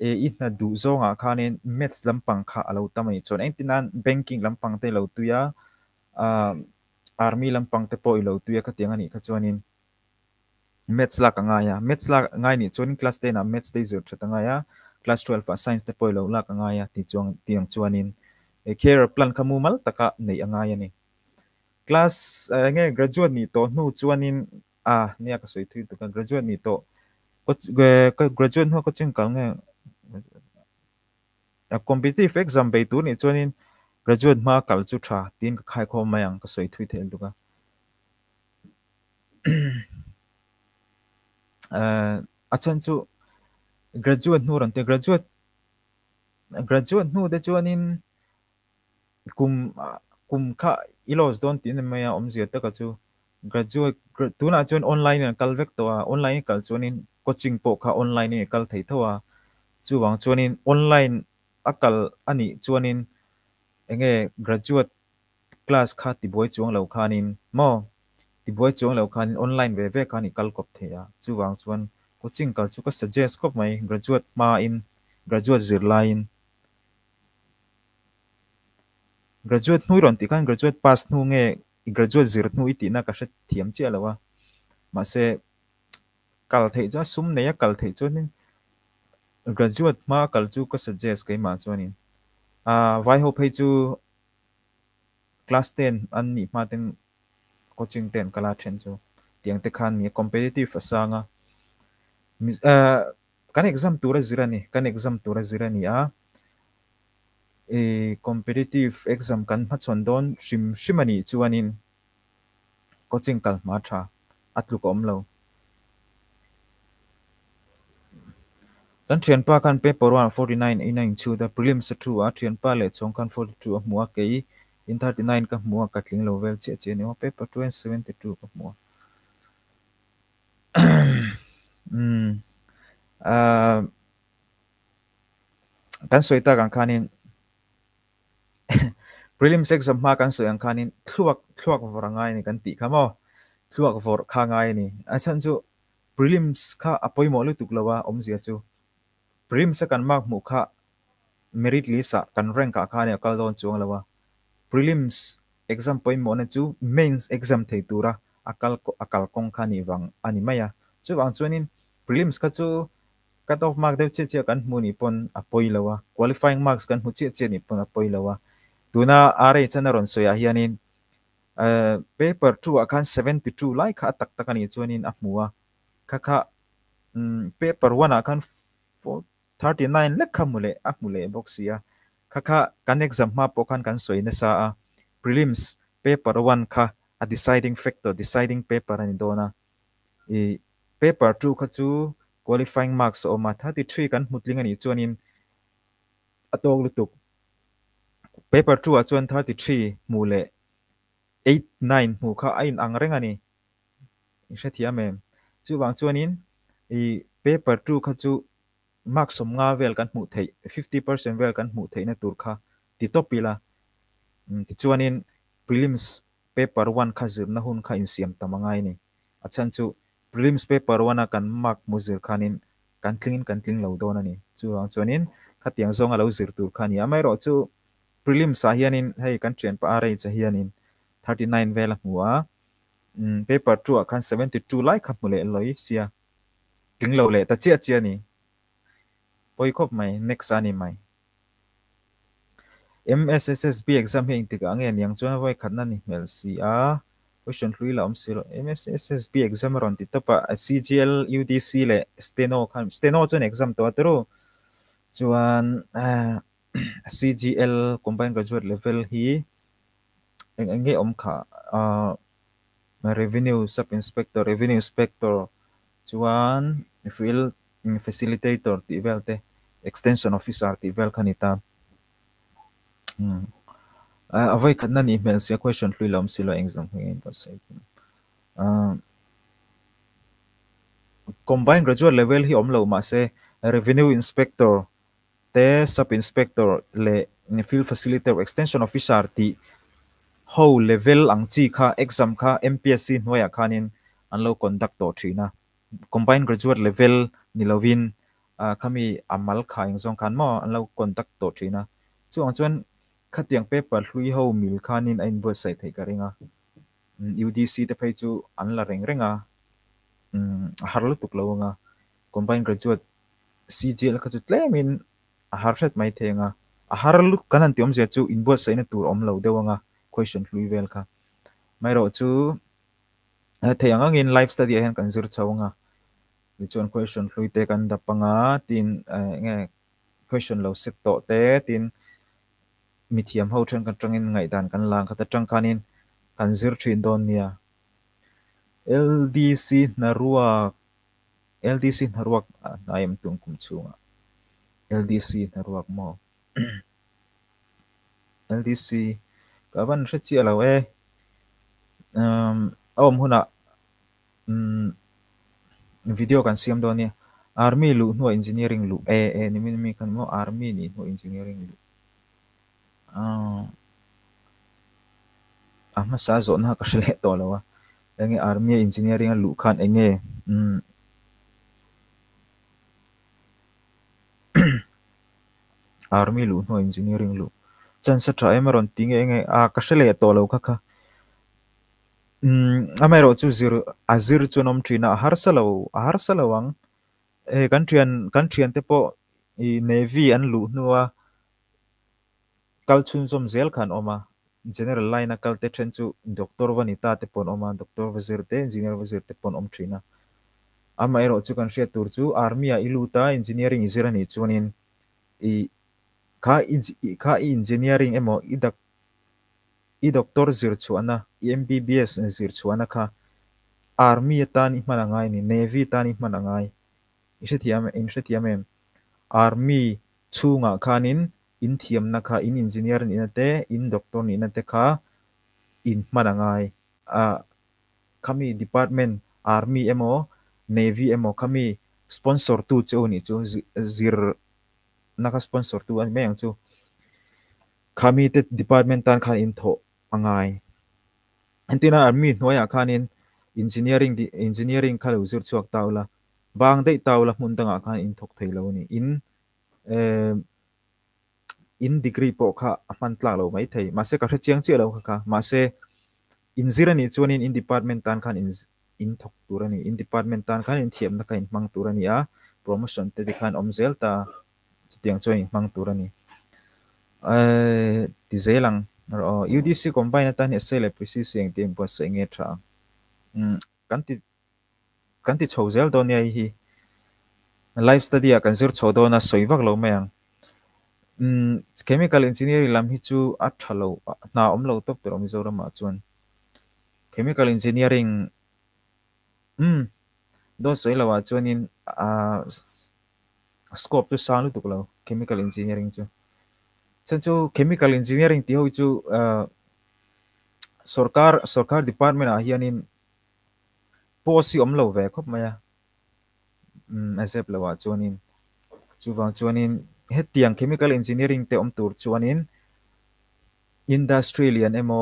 e i na du zonga khanin mets lampang kha alo tamani chon eng tinan banking lampang te lo tuya a army lampang te po i lo tuya ka tiang ani ka chuanin maths la ka nga ya à. maths la ngai ni chuan class 10 a maths day zur thata nga ya class 12 a à. science te poilo la ka nga ya à. ti chuang ti ang chuanin e care plan khamu mal taka nei anga ya ni class nge graduate ni to nu chuanin a nia ka soi thui taka graduate ni to ko graduate ho ko ching kal nge a competitive exam be tu ni chuanin graduate ma kal chu tha tin ka khai kho mayang ka soi thui thel duka a chon chu graduate nu ran te graduate graduate nu de chuanin kum kum kha ilos don tin me ya om zia taka chu graduate tuna chuan online an kal vek to a online kal chuanin coaching po kha online ni kal thei thowa chu wang chuanin online akal ani chuanin enge graduate class kha ti boi chuang lo khanin mo ti boy chuang lo khan online ve ve khan i kal kop the ya chuwang chuan coaching kal chu ka suggest kop mai graduate ma in graduate zir line graduate nu ron ti kan graduate pass nu nge graduate zir nu i ti na ka sha thiam che lawa ma se kal thei cho sum ne ya kal thei cho nin graduate ma kal chu ka suggest kai ma chuan in a ah, vai ho phei chu class 10 an ni ma teng coaching ten kala then chu tiang te khan mi competitive asanga eh, kan exam tura zirani kan exam tura zirani a e competitive exam kan ma chon don shim shimani chuanin coaching kal ma tha atluk om lo kan thian pa kan paper 149 in chu the prelims thu a thian pa le chong kan 42 a mua ke in 39 ka mua ka tling lo vel che che ni wa paper 272 ka mua um uh kan soi ta kan khanin [laughs] prelims exam ma kan soi an khanin thluak thluak vorangai ni kan ti khamo thluak vor kha ngai ni achan chu prelims kha appointment lu tuklawa omzia chu prelims kan mark mu kha merit list kan rank ka kha ne kal don chuang lawa prelims exam p o w i m o na chu mains exam thei tura akal akal k o n g kha ni w a n g ani m a y a chuwang chuanin prelims k a chu cut off mark d e u che che kan m u ni pon a poi l a w a qualifying marks kan m u che che ni pon a poi l a w a tuna are chana ron soya hianin paper t w akan 72 l i kha tak tak ani chuanin a hmuwa kha kha paper one akan 39 lekha mule a mule boxia ค่ะค่ะการ exam มาปกันกันสวยนะซา prelims paper วันค่ะ a deciding factor deciding paper นี่โดนะอี paper two ค่ะจู qualifying marks ออกมา33กันมุดลิงกันอีัจวนินอตกลุตุก paper two อ่ะจวน33มูเล8 9หมูค่ะอินอังเร่งอันนี้ใชเที่ทีอเมมจูบางจวนินอี paper two ค่ะจู mark som nga vel kan hmu thei 50% vel kan hmu thei na tur kha ti to pila mm, ti in prelims paper 1 kha zir na hun kha in siam tamangai ni achan chu prelims paper 1 a kan mark mu zir in, kan tlingin kan tling lo don ani chu ang chuanin khatiang zonga lo zir tur khani amai ro chu prelims a hianin hei kan train pa arei cha in, 39 vel hmuwa mm, paper 2 khan 72 lai kha mule loi sia tling lo le ta chia chia ni Oikop my next anime. MSSSB exam hi engtik angen yang chuan vai khatna ni hmel si a question hlui om silo MSSSB exam ron ti topa CGL UDC le steno khan steno chuan ah, exam to atro [clears throat] juan CGL combined graduate level hi eng enge om kha ah, revenue sub inspector revenue inspector chuan field facilitator ti extension Office ti vel khanita hmm uh, avoi khatna ni men sia question hlui lam silo exam hangin pa se uh, combined graduate level hi omlo ma se revenue inspector te sub inspector le field facilitator extension officer ti ho level ang chi kha exam kha MPSC noya khanin anlo conduct to thina combined graduate level nilovin à kami amal khai ang song khan mo an lo contact to thina chu ang chuan khatiang paper hlui ho mil khanin a invoice sai thei ka ringa mm, UDC te phei chu an la reng renga mm, harlo tuk lo nga combined graduate CGL ka chu tlemin a har set mai thenga a har lu kanan tiom je chu invoice sai na tur om lo dewanga question hlui vel kha mai ro chu eh, theyanga in life study hen kan zur chawanga ti chuan question hlui te kan da panga tin eh, nge question lo sek to te tin mi thiam ho thren kan tangin ngai dan kan lang khata tang kanin kan zir thin don nia LDC narua LDC naruak na em tung kum chunga LDC narua mo LDC [clears throat] ka ban hre chi alo e um awm huna um video kan siam do ni army lu no engineering lu e e ni mi kan mo army ni no engineering lu ah ama ah, sa zo na ka shle to lawa engi army engineering lu e enge um army lu no engineering lu chan sa tha emaron eh, tinge ah, enge a ka shle to lawa kha amairo chu zir azir chu nom thina har salo har salo ang e kan thian kan thian te po i navy an lu nuwa kal chun som zel khan oma general line kal te then chu doctor vanita te pon oma doctor wazir te engineer wazir te pon om thina amairo chu kan shia tur chu army a iluta engineering izirani chunin i kha kha engineering emo idak i doctor zir chuana i mbbs zir chuana kha army tani manangai ni navy tani manangai isetiam insetiam em army chunga khanin in thiam na kha in engineer ni na te in doctor ni na te kha in manangai a kami department army emo navy emo kami sponsor tu chu ni chu zir naka sponsor tu an meyang chu kami te department tan kha in tho angai antina army noya khanin engineering di engineering kha lo zur chuak taula bang dei taula mun tanga khan in thok theilo ni in eh, in degree po kha apan tla lo mai thei ma se ka chiang chi lo kha kha ma ni chuan in department tan khan in in thok turani in department tan khan in thiam na ka in mang turani a promotion te di khan omzel ta chutiang chuan in mang turani eh ti zelang rồi ờ, UDC combine ta nát tan hệ xe lại PC xem tiền bớt sẽ nghe thả ừ, căn thì căn thì chầu zel đôi này hi life study à căn zir chầu đôi na à, soi vắc lâu mày ừ, chemical engineering làm hi chu at thalo na om lâu top à, tụi ông zora mà chuan chemical engineering um ừ, đôi soi là chuan in à, scope tu sang lu tục lâu chemical engineering chuan chen chu chemical engineering thì uh, department à ti ho chu सरकार सरकार डिपार्टमेंट आ हियानिन पोसी ओम लो वे anh मया एसेप vang चोनिन anh chuanin hết tiếng chemical engineering thì om tour tur chuanin industrialian emo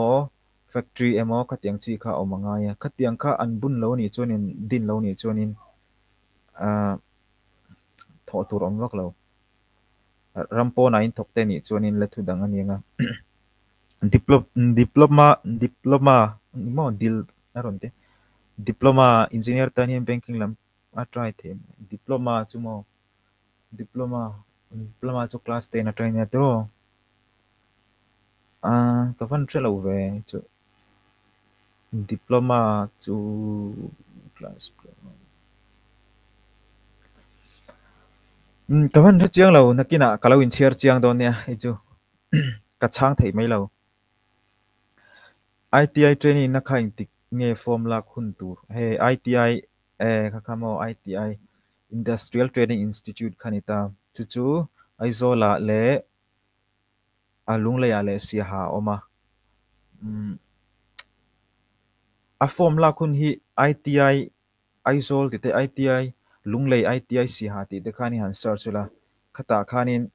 factory emo khatiang chi kha omanga ya khatiang kha anbun lo anh chuanin din lâu lo ni chuanin a thọ tour om lâu rampo na in teni, ni chuanin la thu dang ani nga [clears throat] diploma diploma diploma mo dil te diploma engineer tani banking lam a try the diploma chumo diploma diploma chu class te na try na to oh. a ah, ka van thelo ve chu diploma chu class um ka man chiang lâu na kia ka lo in chiar chiang don ne i chu ka chang thei mấy lâu, ITI training na khain tik nge form la khun tur he ITI eh kha khamo ITI Industrial Training Institute khanita chu chu aizola le alung le ya le si ha oma um a form la khun hi ITI aizol ti te ITI lunglei ITIC ha ti te khani han search la khata khanin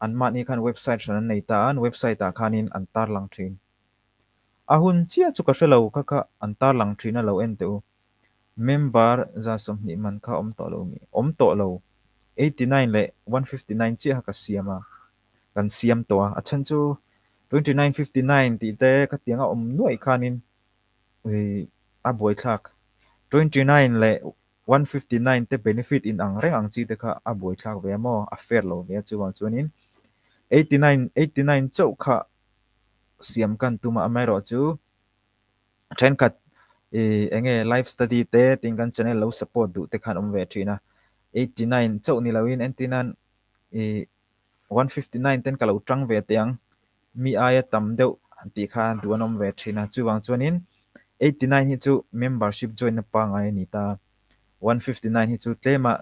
an ma ni khan website ran nei ta an website ta khanin an tar lang thin a hun chia chu ka shelo kha kha an tar lang thin a lo en te member za som ni man kha om to lo mi om to lo 89 le 159 chia ha ka siama kan siam to a chan chu 2959 ti te ka tianga om noi khanin e a boy thak 29 le 159 te benefit in ang reng ang chi te kha a boi thlak ve mo a fair lo ve chuang chuanin 89 89 chau kha siam kan tuma amero chu train cut e enge life study te tingan channel lo support du te khan om ve thina 89 chau ni loin entinan e 159 ten kalau trang ve tiang mi aya tam deuh ti kha duanom ve thina chuwang chuanin 89 hi chu membership join na pa ngai ni ta 159 hi chu tlema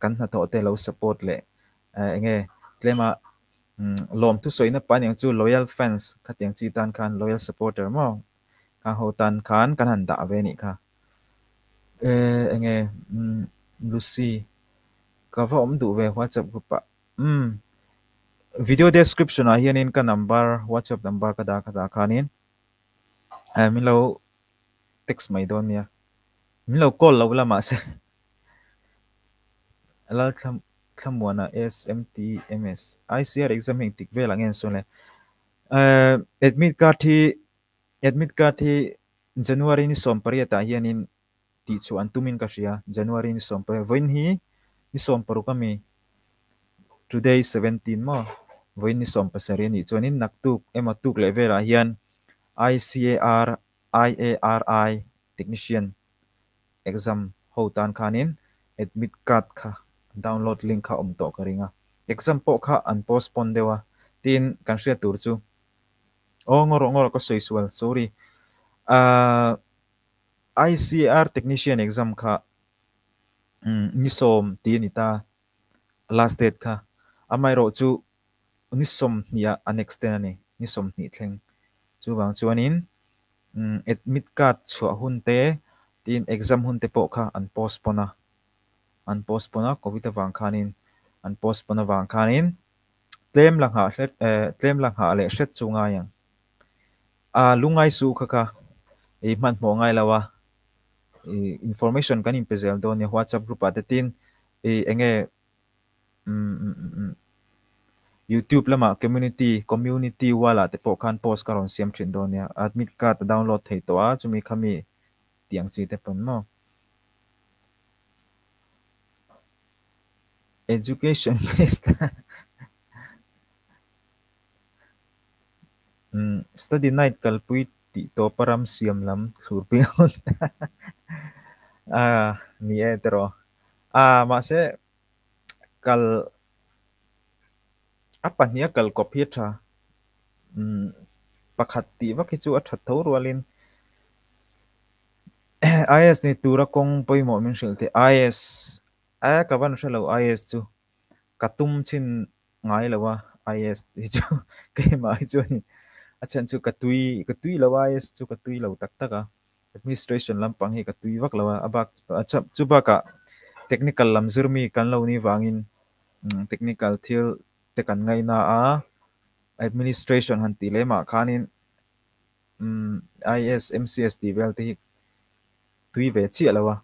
kan na tho te lo support le eh, enge tlema lom mm, thu soina pan yang chu loyal fans khatyang chi tan khan loyal supporter mo ka ho tan khan kan han da ve ni kha e enge mm, lucy ka va om du ve whatsapp group pa um video description a hian in ka number whatsapp number ka da ka da khanin eh, min lo text mai don nia lo ko lo la ma se là tham tham wana SMT MS ICR exam hing tik ve lang en so le admit card thi admit card thi January ni som pare ta hian in ti chu an tumin ka ria January ni som pare voin hi ni som paru ka mi today 17 mo voin ni som pasare ni chuan in nak tuk ema tuk le vera hian ICAR IARI technician exam ho tan khanin admit card kha download link kha om to ka exam po kha an postpone dewa tin kan ria tur chu o ngoro ngoro ko soi sual sorry uh, ICR technician exam kha um, ni som last date kha amai ro chu nisom nia an extend ani ni som ni thleng chu bang chuanin um, admit card chua hun te tin exam hun te pawh kha an postpone a an postpone a covid awang khanin an postpone awang khanin tlem lang ha hlet tlem lang ha le hret chunga yang a lungai su kha kha e man mo ngai lawa e information kan in pezel don ne whatsapp group at tin e enge YouTube lama community community wala te po kan post karon siam thin donia admit card download thei to a chumi khami tiang anxiété pleinement. Education Minister [laughs] mm, study night kalpui ti to param siyam lam surpion. [laughs] ah, ni etero. Eh, ah, mase kal apa niya kal kopitra mm, pakhati wa kichu athat thorwalin [coughs] IS ni tura kong poi mo min shil te IS a ka ban shalo IS chu katum chin ngai lawa IS hi chu [laughs] ke mai chu ni achan chu katui katui lawa IS chu katui lo tak taka administration lampang hi katui wak lawa abak acha chu ba ka technical lam zirmi kan lo ni wangin hmm, technical thil te kan ngai na a administration han ti le ma khanin um hmm, IS MCS ti vel tui về chi lo wa à?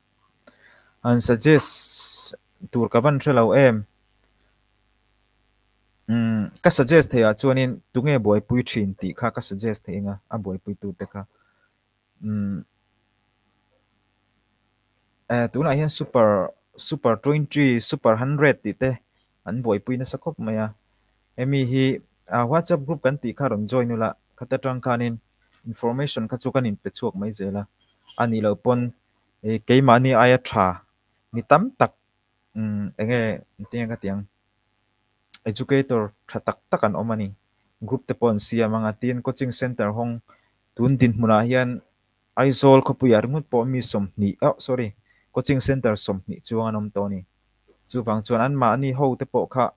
an suggest tour ka van thre em um mm, ka suggest à cho a chuanin nghe boy pui thin thì kha ka suggest the inga a à, boy pui tu te kha um mm. eh à, tuna hian super super twenty super hundred thì thế, anh te an nó pui na sakop maya em hi à whatsapp group kan thì kha rom join là, nula trang tang khanin information kha chukanin pe giờ là, anh đi lo pon cái mà ma ni ai trả, ni tam tak um enge tiếng cái tiếng, educator tha tak tak an omani group te pon sia manga tin coaching center hong tun din muna hian ai zol ko pu yar ngut po mi som ni oh sorry coaching center som ni chuang anom to ni chu wang chuan an ma ni ho te po kha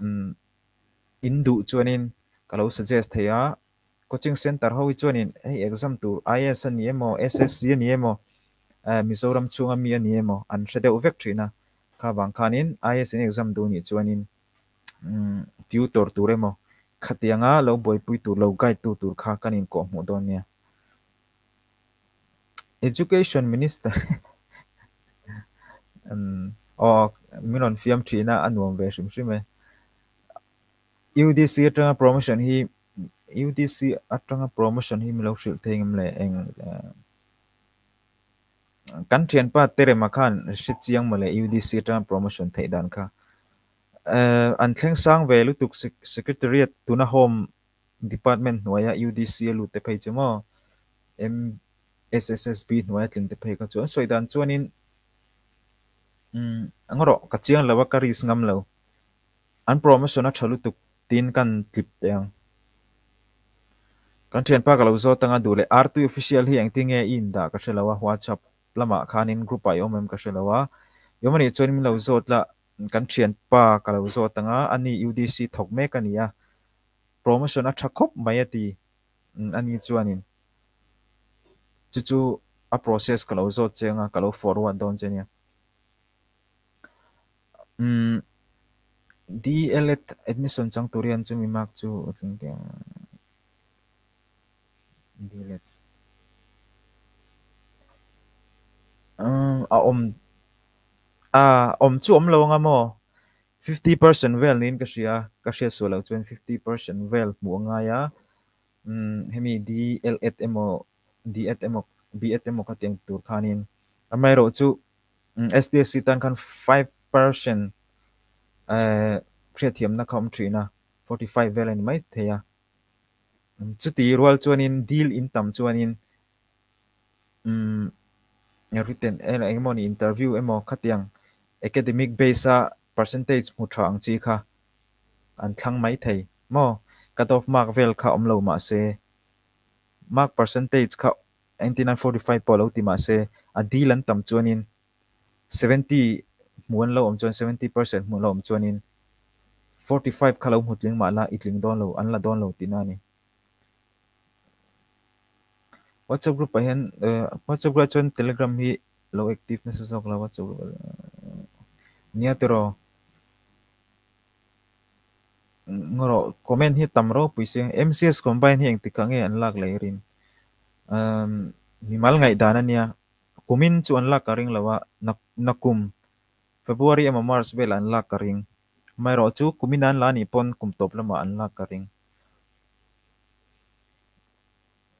um ừ, indu chuanin kalau suggest thaya coaching center ho chuanin hey exam tu is ni emo ssc ni emo mizoram chunga mi ani emo an hredeuh vek thina kha bang khanin ISN exam du ni chuanin mm, tutor tur emo khatianga lo boi pui tu lo gai tu tur kha kanin ko mu don nia education minister um [laughs] o minon fiam thina anuam ve shim shime UDC atanga promotion hi UDC atanga promotion hi milo shil thengem le eng eh, กันเทียนป้าเตเรมาคันชิดเสียงมาเลย UDC ตั้งโปรโมชั่นเทิดันค่ะอันเชิงสร้างเวลุตุกสกิทเรียตตุนาโฮมดีพาร์ตเมนต์หน่วย UDC ลุตเตไปจมอ M S S S B หน่วยจึนเตไปก็จวนสวยดันจวนนินอืมอังรอกระเจียงเลยว่าการีสงามเลยอันโปรโมชั่นนัดชลุตุกตีนกันจิบเตียงกันเชียนป้ากับเราโซตั้งดูเลยอ R2 official ที่ยังติ้งเงี้ยอินดากระเชลว่า WhatsApp ลมาคานินกรุปไปโอมันก็เชื่อว่ายมันอีกชนิลเราจดละกันเชียนป่ากับเราจดตังอ่ะอันนี้ยู UDC ถกเมกันนี่อะโปรโมชั่นอัดชักคบไม่ตีอันนี้ชวนินจู่จู่อ่ะ process กับเราจดเจงอ่ะกับเรา forward ตรงเจเนี่ยอืมดี DLET a d m i s s i ันจังตุเรียนจูมีมากจู่ตรงเดียว d เลต Ờ, à om à om chu om lo nga mo 50% well nin ka sia ka sia so lo chuan 50% well mu nga ya um hemi dlsm o dlsm o bsm o ka tiang tur khanin amai à, ro chu um, sdsc tan khan 5% uh khretiam na khom thina 45 well ani mai theya um chu ti rual chuanin deal in tam chuanin um written and eh, engmon interview emo khatiang academic base percentage mu thang chi kha an thlang mai thei mo cut off mark vel kha omlo ma se mark percentage kha 1945 polo ti ma se a d lan tam chuanin 70 muan lo om chuan 70% mu lo om chuanin 45 khalo mutling ma la itling don lo an la don lo tinani WhatsApp group ayan uh, WhatsApp group chon Telegram hi low active na sasok la WhatsApp group uh, niya tiro ngoro comment hi tamro puisi, MCS combine hi ang tikange anlak lairin um himal ngai dana niya kumin chu unlock karing lawa nak nakum February ama March bel unlock karing mai ro chu kuminan lani pon kumtop lama unlock karing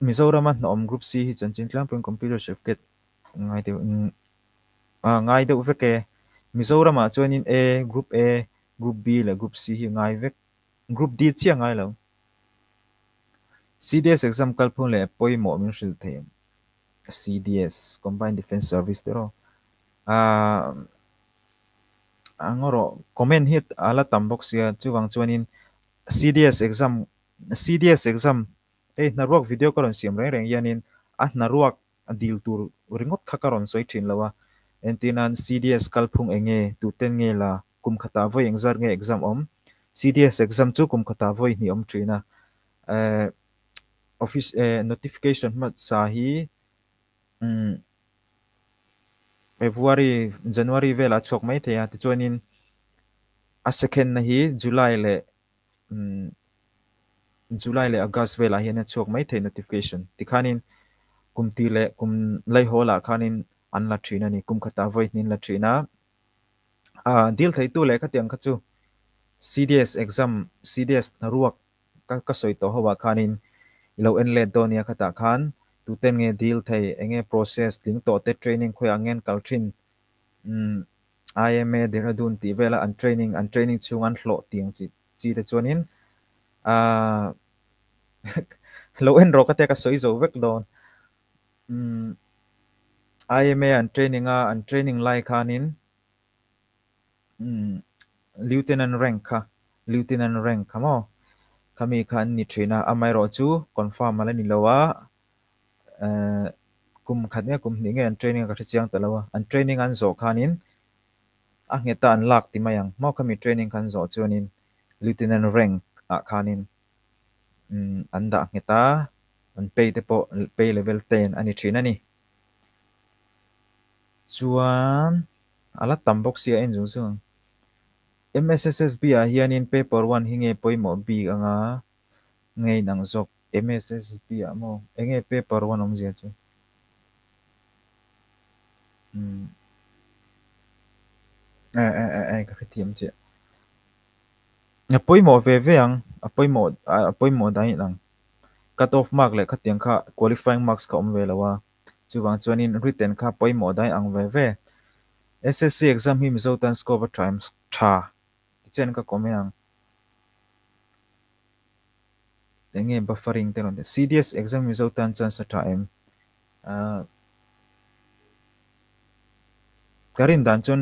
Mizoram an om group C hi chan chinklang pen computer certificate ngai te a ngai de uveke Mizoram a chuan in A group A group B la group C hi ngai vek group D chi ngai lo CDS exam kalphung le poi mo min shil them CDS Combined Defense Service tero a angoro comment hit ala tambok sia chuwang chuanin CDS exam CDS exam e na ruak video karon siam reng reng yanin a ah, na ruak deal tur ringot kha karon soi thin lawa entinan CDS kalphung enge tu ten nge la kum khata voi engzar nge exam om CDS exam chu kum khata voi ni om trina eh office eh, notification mat sahi um, mm, February January vela chok mai the ya ti chonin a second na hi July le um, July le August vela hian a chok mai thei notification tikhanin kumti le kum lai hola khanin an la thina ni kum khata voi nin la thina a dil thei tu le khatiang kha chu CDS exam CDS naruak ka ka soi to hawa khanin lo en le donia khata khan tu ten nge deal thei enge process ting to te training khoi angen kalthin um mm, IMA Dehradun ti vela an training an training chungan hlo tiang chi chi te chuanin ลูกเอ็นรักแต่ก็สวยสวยกโดนไอเมียนเทรนนิ่งอ่ะเทรนนิ่งไล่ขานินลิวตินันเร่งค่ะลิวตินันเร่งค่ะมั้งขามีขันนเทรินาอเมริกาจูคอนฟาร์มอะไรนี่แล้ววะกุมขัดเนี่ยกุมนี่เงี้ยเทรนนิ่งก็ใช้เสีงแต่ละวะเทรนนิ่งอันโซคานินอ่ะเหตุการณ์หลักที่มาอย่างมั้งขามีเทรนนิ่งคันโสจูนินลิวตินันเร่ง akhanin ah, um mm, anda ngeta an pay te po pay level 10 ani thin ani chuan ala tambok sia en jung sung MSSSB a ah, hianin paper 1 hinge poimo bi anga ah, ngei nang zok MSSB a mo enge paper 1 om zia chu um a a a cái ka khitiam chia นี่ยปุ่ยหมดเวเวยังปุ่ยหมดปุ่ยหมดได้ยังคัตออฟมากเลยคัดเตียงค่ะคุริฟังมาร์กส์ก็อุ้มเวลาว่าจู่วันจวนนี้ริเทนค่ะปุ่ยหมดได้ยังเวเวเอสเอสซีเอ็กซัมฮิมโซตันสกอร์บัตไทม์ช้าคิดเช่นก็คอมเมนต์ยังไงบัฟเฟอร์ิงเท่านั้นซีดีเอสเอ็กซัมฮิมโซตันจั้นสตาร์อมการินดันจน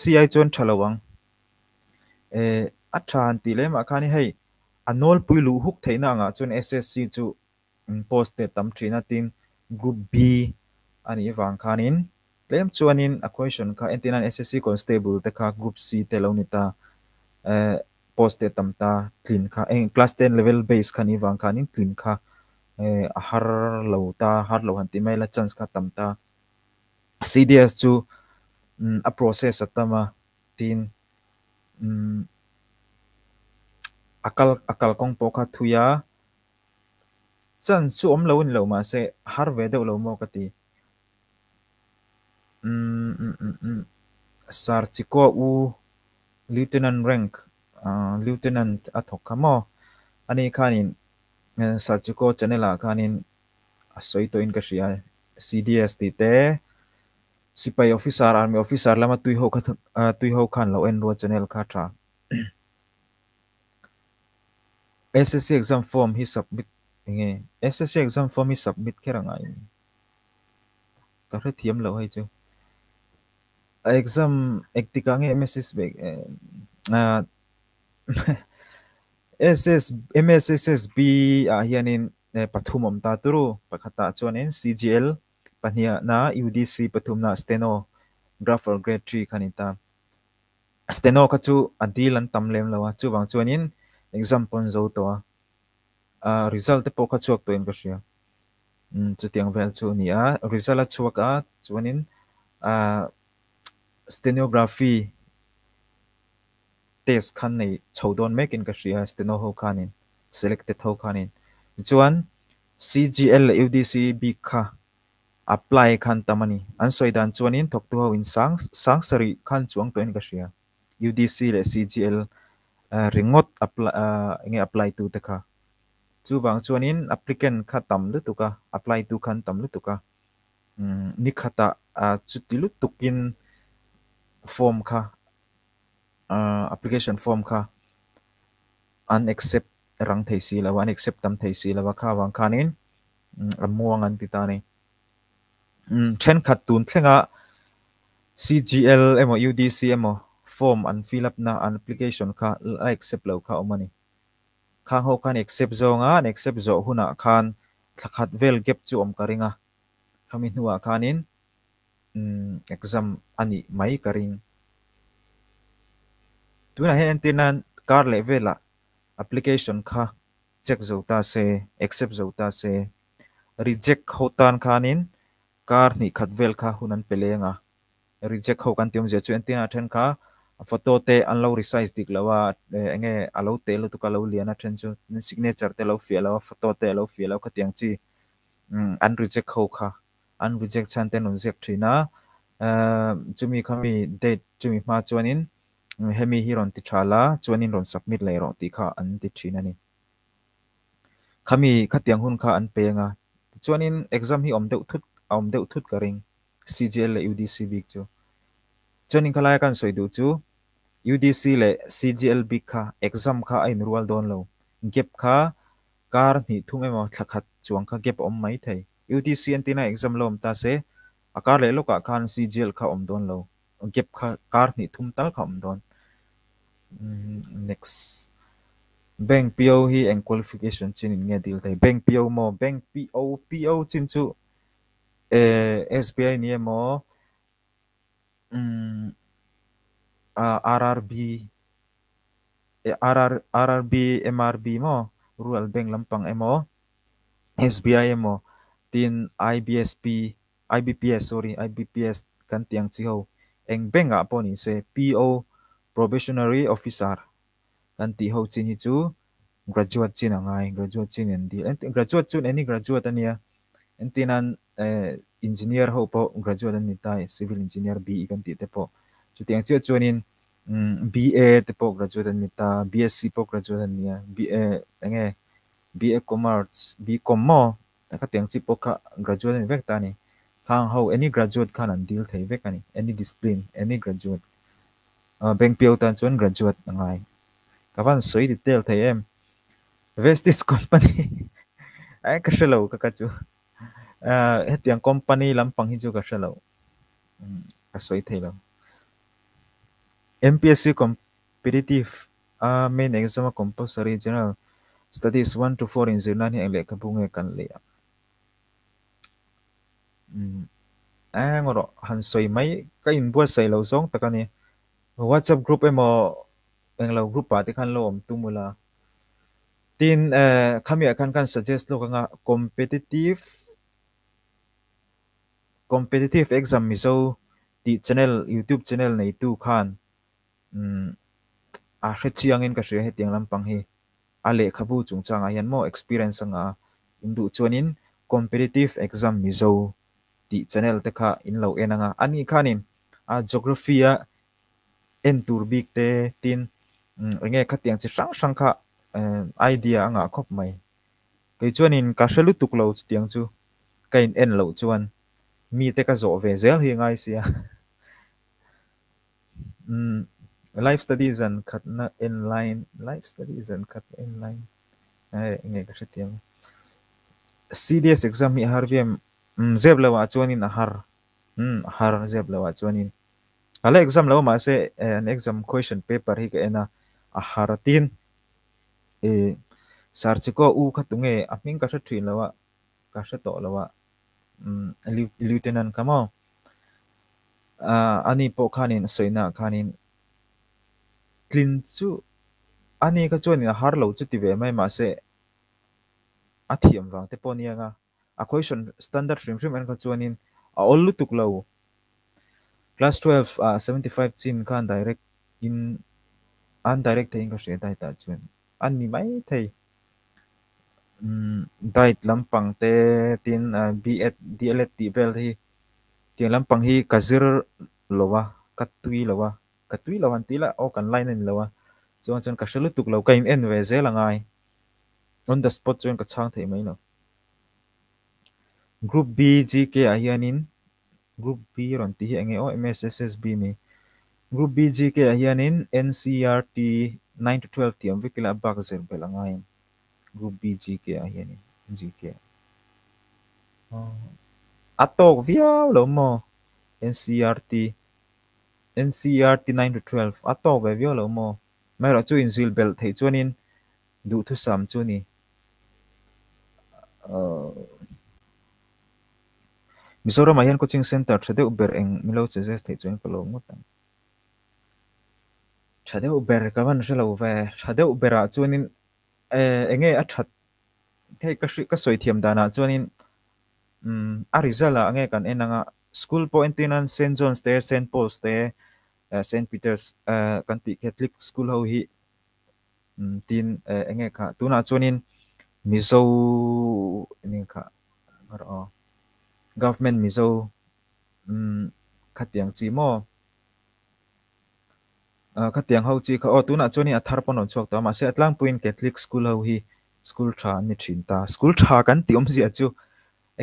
ซีไอจนทะลวง e eh, a than ti le ma khani hei anol pui lu huk theina nga chun ssc chu mm, post te tam thina tin group b ani wang khanin tlem chuanin a question kha entinan ssc constable te kha group c te lo ni ta eh, post te tam ta clean kha eng class 10 level base khani wang khanin clean kha eh, a har lo ta har lo han ti mai la chance kha tam ta cds chu mm, a process atama tin um, akal akal kong poka thuya chan su om lo in lo ma se har ve de lo mo ka ti um um um, um. sar chi ko u lieutenant rank uh, lieutenant athok kamo ani khanin sar chi ko chanela khanin soi to in ka shia cds ti te sipai officer army officer lama tui ho kha uh, tui ho khan lo enroll channel kha tha SSC exam form hi submit nge SSC exam form hi submit kheranga in ka re thiam lo hai chu exam ektika nge MSS bag uh, SS MSSSB a hianin pathumom ta turu pakhata chuan CGL pania na UDC pathum na steno graph grade 3 kanita steno ka chu adil an tamlem lawa chu bang chuanin exam pon zo to a ah, result po ka chuak to in ka shia hmm, chu tiang vel chu ni a ah, result a chuak a chuanin a ah, stenography test khan nei chodon mek in ka shia steno ho khanin selected ho khanin chuan CGL UDC B kha apply kan tamani an soidan chuanin thok tu ho in sang sang sari khan chuang to in ka hria UDC le CGL ringot apply nge apply tu te kha chu wang chuanin applicant kha tam lu tuka apply tu khan tam lu tuka ni khata chu ti lu tukin form kha application form kha an accept rang thei si lawa an accept tam thei si lawa kha wang khanin amuang an ti ta nei then khat tun thlenga CGL emo UDC emo form an fill up na application kha accept lo kha omani khang ho kan accept zonga an accept zo huna khan thakhat vel gap chu om karinga khami nuwa khanin um, mm, exam ani mai karing tuna hen tinan kar le vela application kha check ta se accept zo ta se reject khotan khanin kar ni khat vel kha hunan pelenga reject ho kan tiom je chu antina then kha photo te an lo resize dik lawa enge alo te lo tuka lo liana then chu signature te lo fi lawa photo te lo fi lawa katiang chi an reject ho kha an reject chan te nun jek thina chumi khami date chumi ma chuanin hemi hi ron ti thala chuanin ron submit lai ro ti kha an ti thina ni khami khatiang hun kha an penga chuanin exam hi om deuh thut om deuh thut ka ring CGL le UDC big chu chon in khalai kan soi du chu UDC le CGL big kha exam kha ai rual don lo gap kha kar ni à, thum ema thakhat chuang kha gap om mai thei UDC antina exam lom ta se akar le loka khan CGL kha om don lo gap kha kar ni thum tal kha om don next bank PO hi and qualification chin in nge deal thei bank PO mo bank PO PO chin chu SBI एसबीआईनि M O RRB R R RRB MRB mo rural bank lampang emo SBI emo tin IBSP IBPS sorry IBPS kan tiang chiho eng bank a ni se PO probationary officer kan ti ho chin hi chu graduate chin angai graduate chin graduat di graduate chun any graduate ania en tin an engineer ho po graduate an nitai eh, civil engineer be kan ti te po chu tiang chu chuanin mm, BA te po graduate an nita BSc po graduate an nia eh, BA enge BA commerce BCom mo ta ka tiang chi po ka graduate an vek ta ni hang ho any graduate khan an deal thei vek ani any discipline any graduate ah, bank piao tan chuan graduate ngai ka van soi detail thei em vestis [laughs] company ai ka shelo ka ka chu เอ่อที่คอมพานีลำพังฮิจูกัสเลวก็สวยที่ลว MPSC competitive อ่า main exam compulsory general studies one to four in z e น a n i เองเลยกับพวกนี้กันเลยอ่ะอืมเอ้ยงอรอหันสวยไหมก็ยินบัวสวยเราสองตะกันเนี่ย w h a t s ก p p group เอ็มเองเราก r ุ u p ปาร์ติคันลมตุ้มละทีนเอ่อคำอยาการการ suggest ลูกค้า competitive competitive exam mi zo ti channel youtube channel nei tu khan um a hre chiang in ka hre he tiang lampang hi a le khabu chung changa hian mo experience anga indu chuanin competitive exam mi zo ti channel te kha in lo enanga ani khanin a geography a en tur bik te tin mm, nge kha tiang chi sang sang kha eh, idea anga khop mai ke chuanin ka hrelu tuk lo tiang chu kain en lo chuan mi te ka zo ve zel hi ngai sia [laughs] mm life studies an khat na in line life studies an khat in line ai eh, nge ka hritia CDS exam hi har vem mm, zeb lawa chuanin har mm har zeb lawa chuanin hala exam lawa ma se eh, an exam question paper hi ka ena a har tin e eh, sarchiko u khatunge aping ka thrin lawa ka to lawa lieutenant kamo à, ani po khanin soina khanin clean chu ani ka chuan in har lo chu ti ve mai ma se a à, thiam wang te pawni anga a à. question standard rim rim an ka chuan in a ol lu tuk lo class 12 a 75 chin khan direct in an direct thei in ka hre dai ta chuan an ni mai thei dait lampang te tin à, BS et dialet ti vel hi tiang lampang hi kazir lowa katui lowa katui lawan tila o kan line in lowa chuan chuan ka hrelu tuk lo ka in en ve zelangai on the spot chuan ka chang thei mai lo group b G K a hianin group b ron ti hi enge o msssb ni group b G K a hianin ncrt e, 9 to 12 tiam vikila bak zer belangai Ruby B GK à hiền GK atok viau lo mo NCRT NCRT 9 to 12 atok ve viau lo mo mai ra chu in zil bel thei chuan in du thu sam chu ni Mizoram Ayan Coaching Center sẽ Trade Uber eng Milo chuyện. thei chuan palo sẽ Trade Uber các bạn ka là shalo sẽ Trade Uber a à, chuanin เออเองเงี้ยชัดเฮ้ยก็สวยก็สวยเทียมดานะจวนนี้อืมอาริซาละเงี้ยกันเอ็นังอ่ะสกูลพอยน์ที่นั่นเซนจอนสเตย์เซนโพสเตย์เออเซนปีเตอร์สเอ่อกันติแคทลิกสกูลเฮาฮีอืมทีนเออเองเงี้ยค่ะตัวน่ะจวนนี้มิโซนี่ค่ะก็อ๋อ government มิโซอืมขัดเตียงจีโม ka ờ, tiang ho chi kha o ờ, tuna choni athar à, pon chok ta ma se atlang puin catholic school ho hi school tha ni thin ta school tha kan ti gì ji achu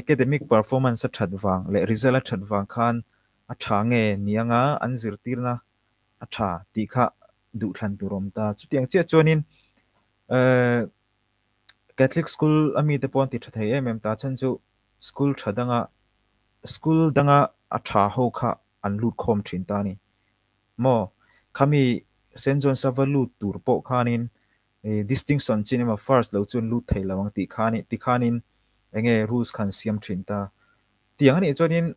academic performance a that wang lệ result a that wang khan a tha nge nianga anh zir tir na a tha ti kha du than tu rom ta chu tiang chi chonin ờ, catholic school ami te pon ti tha thei em ta chan chu school tha danga school danga a tha ho kha an lut khom thin ta ni mo kami senjon sava lu tur po khanin eh, distinction chin ma first lo chun lu thei lawang ti khani ti khanin enge rules khan siam thin ta ti ang ni chonin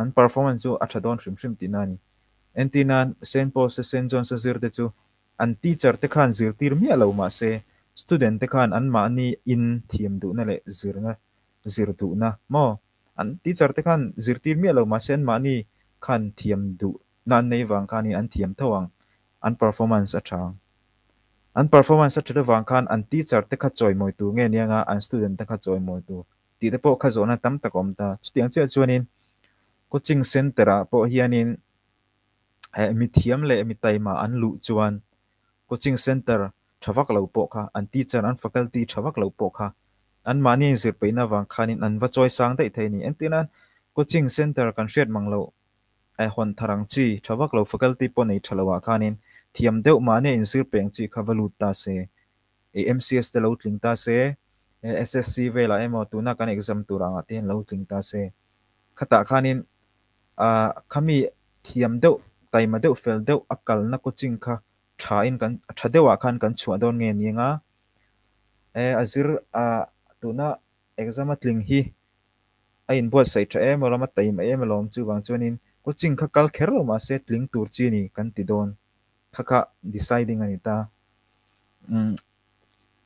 an performance chu atha don trim trim tinani entinan sen po se sen jon sa zir de chu an teacher te khan zir tir mi alo ma se student te khan an ma ni in thiam du na le zir na zir du na mo an teacher te khan zir tir mi alo ma sen ma ni khan thiam du nan nei wang khan ni an thiam thawang an performance atang an performance athe wang khan an teacher te kha choi moi tu nge nianga an student te kha choi moi tu ti te po kha zona tam takom ta chutiang chu chuanin coaching center a po hianin eh, mi thiam le mi taima an lu chuan coaching center thawak lo po kha an teacher an faculty thawak lo po kha an mani zir peina wang khanin an va choi sang dai tin entinan coaching center kan shet manglo ai eh, hon tharang chi thawak lo faculty po nei thalawa khanin thiam deuh ma ne in sir peng chi kha valut ta se MCS te lo tling ta se ssc ve la emo tu na kan exam tu ranga ten lo tling ta se khata khanin a khami thiam deuh taima deuh fel deuh akal na ko ching kha tha in kan tha dewa khan kan chua don nge ninga e azir a tuna exam atling hi a in bol sai tha em rama taima em lom chu wang chuanin coaching kha kal kher lo ma se tling tur chi ni kan ti don khaka deciding anita um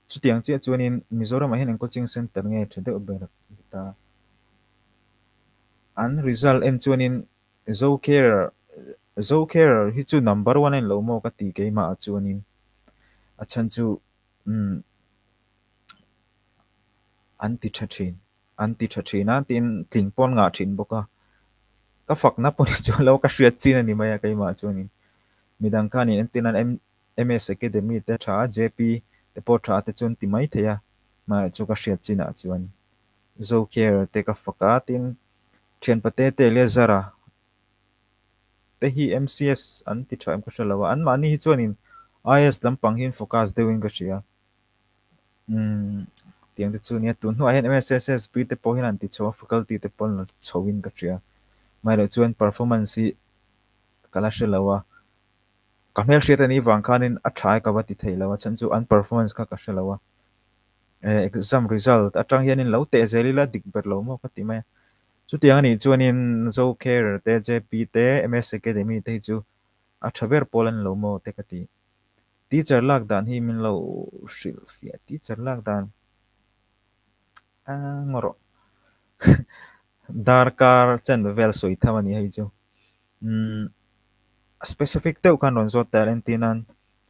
chutiang che chuanin mizoram a hian coaching center nge thede obera ta an result en chuanin zo care zo care hi chu number 1 en lomo ka ti ke ma chuanin a chan chu um anti thachin anti thachina tin tlingpon nga thin boka ka fak na pon chu lo ka hriat chin ani maya kai ma chuanin midang khani en tin an ms academy te tha jp te po tha te chun ti mai theya ma chu ka hriat china chuan zo care te ka faka tin thian pate te le zara te hi mcs an ti tha em ka shalawa an mani hi chuanin is lampang hin focus doing ka chia um hmm, tiang te chu nia tun hnuai hen msss p te po hin an ti chaw faculty te pol na chawin ka chia mai lo chuan performance hi kala shalawa kamel shi tani wangkanin athai ka wati theilawa chan chu an performance ka ka shelawa eh, exam result atang hianin lo te zelila dikber lo mo ka ti mai chu ti angani chuanin zo care te jp te ms academy te chu athaber polan lo mo te ka ti teacher lak dan hi min lo shil fia teacher lak dan a ngoro [laughs] darkar chen vel soi thamani hai chu um specific teuh khan rawn zawt tel en tinan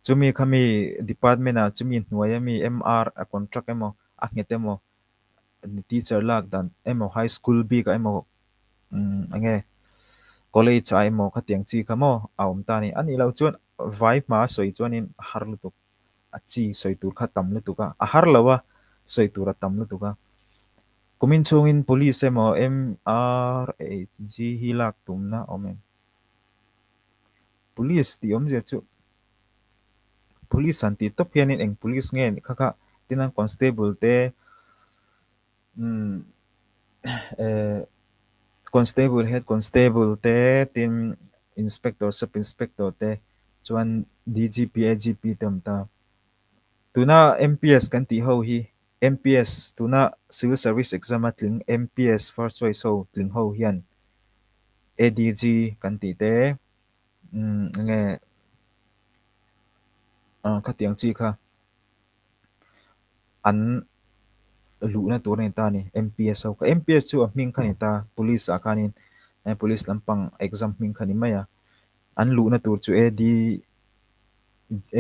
chumi khami department a chumi hnuai ami mr a contract emo a nge temo ni teacher lak dan emo high school bi ka emo ange mm, college a emo khatiang chi khamo aum tani ani lo chuan vibe ma soi chuan in har lu tuk a chi soi tur kha tam lu tuka a har lawa soi tur a tam lu tuka kumin chungin police emo mr hg hi lak tumna omen police ti om zia chu police an ti top hianin eng police nge ni kha kha tinan constable te um [coughs] eh constable head constable te tin inspector sub inspector te chuan DGP AGP tam ta tuna MPS kan ti ho hi MPS tuna civil service exam atling MPS first choice ho tling ho hian ADG kan ti te Ừ, nghe nge a kha chi kha an na tur này ta ni mps ho ka mps chưa mình ming khani ta police à, à? a khanin police lampang exam ming khani maya an na tur chu ad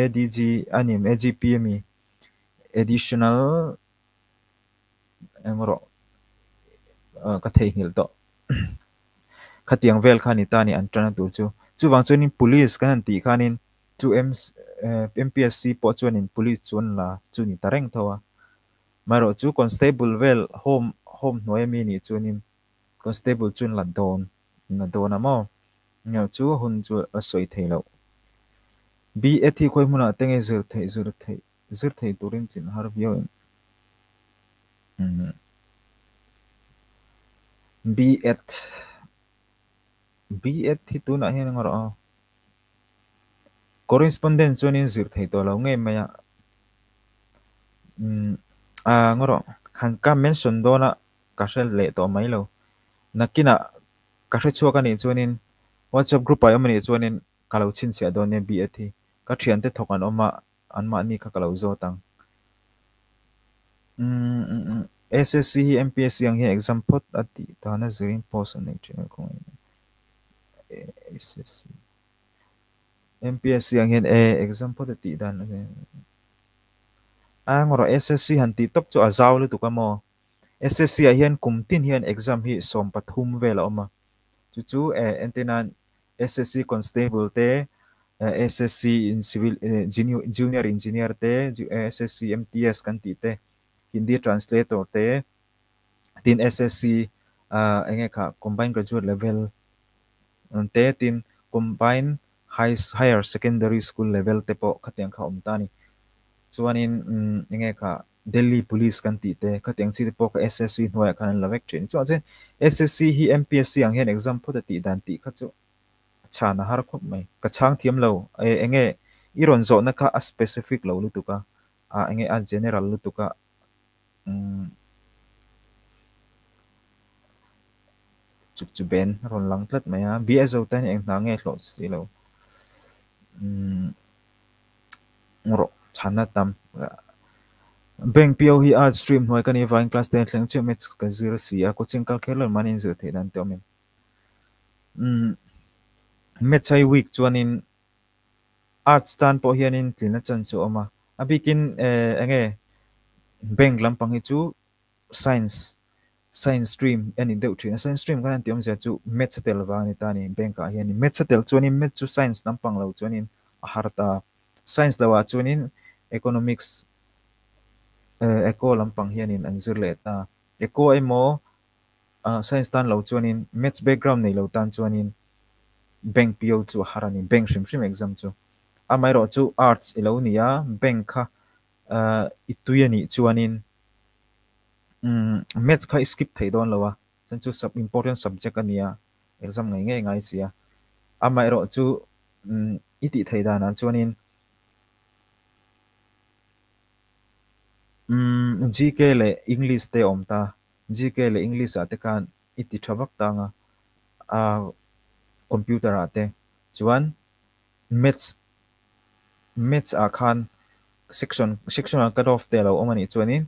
adg à, anh em agpm additional em emro ka thei đó to tiếng vel khani ta ni an na tur chưa chu wang chuanin police kan an ti khanin chu m eh, mpsc po chuanin police chuan la chu ni tareng thoa maro chu constable vel home home noi mi ni chuanin constable chun lan don e na don amo nyaw chu hun chu a soi thelo bi ethi khoi muna tenge zur thei zur thei zur thei turin chin har bio mhm. bi et BS thì tôi nói hiện ngọt correspondence cho nên giữ thầy tôi lâu nghe mày ạ à ngọt đó hàng ca mention đó là cả sẽ lệ tôi mấy lâu Nãy kia nà cả sẽ chua cái này cho nên WhatsApp group ấy mình cho nên cả lâu chín sẽ đó nên BS thì các chuyện tết thọc anh ông mà anh mà anh các lâu do tăng SSC MPS, MPSC ang example at ta na zirin post na ito ko MPSC ang hen e eh, example de ti dan a SSC han ti top chu azaw lu tu ka mo SSC a hian kum tin hian exam hi som pathum ve la oma chu chu e eh, antenan SSC constable te eh, SSC in civil junior engineer te SSC MTS kan ti te Hindi translator te tin SSC uh, ah, anh ấy cả combined graduate level te tin combine high higher secondary school level te po khatyang kha om tani chuanin mm, enge kha Delhi police kan ti te khatyang chi te po ka SSC hnuai khan lavek thin chu chen SSC hi MPSC ang hen exam phu ta ti dan ti kha chu chana har khop mai ka chang thiam lo e, enge iron zo na ka a specific lo lu tuka a enge a general lu tuka um mm, chụp chụp bên rồi lắng tết mày á bia dâu tay anh nó nghe lột xí lâu rồi chán nát tâm bên pio hi art stream noi kan evain class 10 thleng chu match ka zira si a coaching kal khel man in zu the dan to mem um match ai week chuan in art stand po hian in tlina chan chu oma abikin enge bank lampang hi chú science science stream and in deuh thina science stream kan tiom zia chu math tel wang ni tani bank a hian math tel chuan in math chu science nampang lo chuan in a harta science lawa chuan in economics eh, eco lampang hian in an zir le ta eco emo science tan lo chuan in maths background nei lo tan chuan in bank pio chu harani bank shrim shrim exam chu amai ro chu arts ilo nia bank kha eh, ituyani chuanin maths khai skip thei don lawa chen chu sub important subject ania exam ngai ngai ngai sia amai ro chu iti thei dan an chuanin um gk le english te om ta gk le english ate kan iti thavak ta nga a computer ate chuan maths maths a khan section section cut off te lo omani chuanin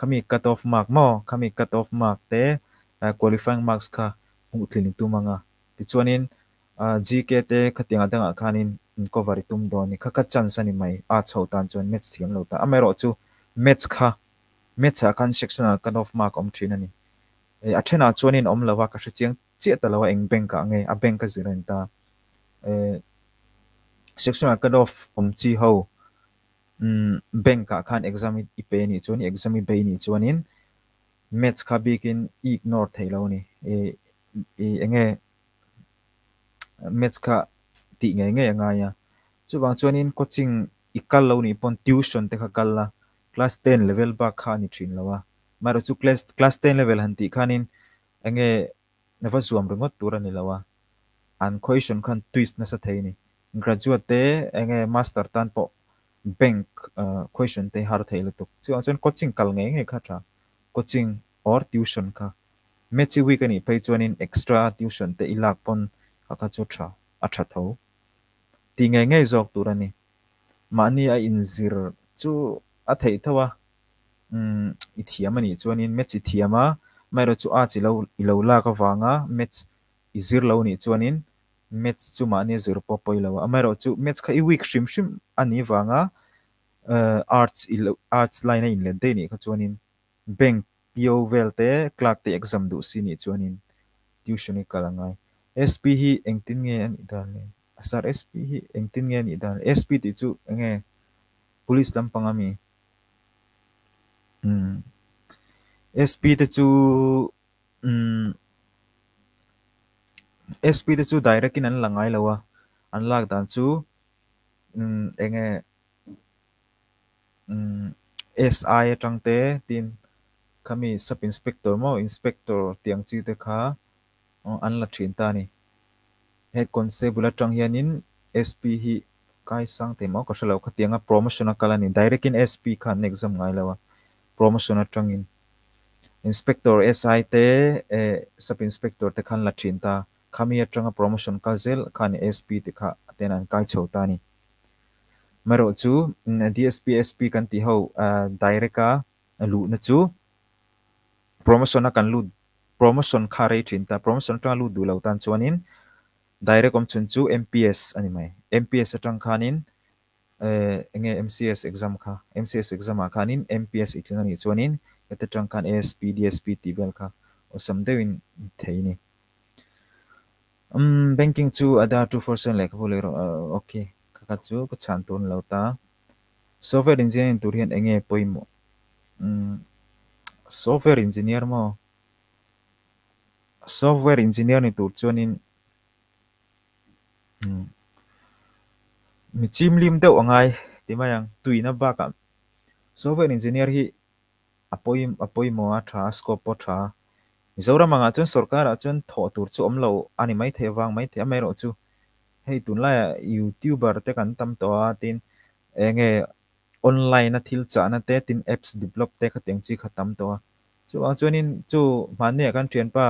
kami cut off mark mo kami cut off mark te uh, qualifying marks kha ung thlin tu manga ti chuanin uh, gk te khatinga danga khanin in cover tum do ni kha kha chance ani mai a chho tan chuan match siam lo ta amero chu match kha match a kan sectional cut off mark om thin ani e eh, athena chuanin om lawa ka hri chiang che ta lawa eng bank ka nge a bank ka zira ta e eh, sectional cut off om chi ho bank ka khan exam i pe ni chuan exam i be ni chuanin maths kha bikin ignore theilo ni e e enge maths kha ti nge nge anga ya chuwang chuanin coaching ikal lo ni pon tuition te kha kal la class 10 level ba kha ni thin lawa maro chu class class 10 level han ti khanin enge nava zuam rengot tura ni lawa an question khan twist na sa thei ni graduate te enge master tan po bank ờ, question te har thei le tuk chu an coaching kal nge nge kha tha coaching or tuition kha me chi wi kani pe chuan in extra tuition te ilak pon kha chu tha a tha tho ti nge nge zok turani mani a inzir chu a thei thawa um mm, i thiamani chuan in match i thiama mai ro chu a chi lo i lo la ka wanga match i zir lo ni chuan in match chu ma ni zirpo poilo amero chu match kha i week shrim shrim ani wanga uh, arts il arts line in len te ni kha chuanin bank pio vel te clerk te exam du si ni chuanin tuition ni kalangai sp hi engtin nge ani dal ne asar sp hi engtin nge ani dal sp ti chu nge police lampang ami hmm sp te chu um, SP te chu direct in an langai lowa an lak dan chu um enge um SI atang te tin kami sub inspector mo inspector tiang chi te kha anh la thin ta ni he constable atang hianin SP hi kai sang có mo lâu shalo tiếng tianga promotion akalani direct in SP khan ngay ngai lawa promotion atang in inspector SI te eh, sub inspector te khan la thin ta khami atanga promotion ka zel khani sp ti kha tenan kai chhota ni maro chu dsp sp kan ti ho direct ka lu na chu promotion na kan lu promotion kha re thin ta promotion ta lu du lo tan chuanin direct om chun chu mps ani mai mps atang khanin nge mcs exam kha mcs exam khanin mps itlinga ni chuanin ete tang khan asp dsp tibel kha osam dewin theini um banking chu ada 2% lek bo le okay kaka chu ko chan ton lo ta software engineer tur hian enge poimo um software engineer mo software engineer ni tur chuanin um hmm. mi chim lim deuh angai timayang tuina baka software engineer hi apoi apoi mo a tha scope po tha mizoram anga chun sarkar a chun tho tur chu omlo ani mai the wang mai the amero chu hei tun la youtuber te kan tam to a tin enge online a thil cha na te tin apps develop te khateng chi khatam to chu ang chuanin chu manne kan train pa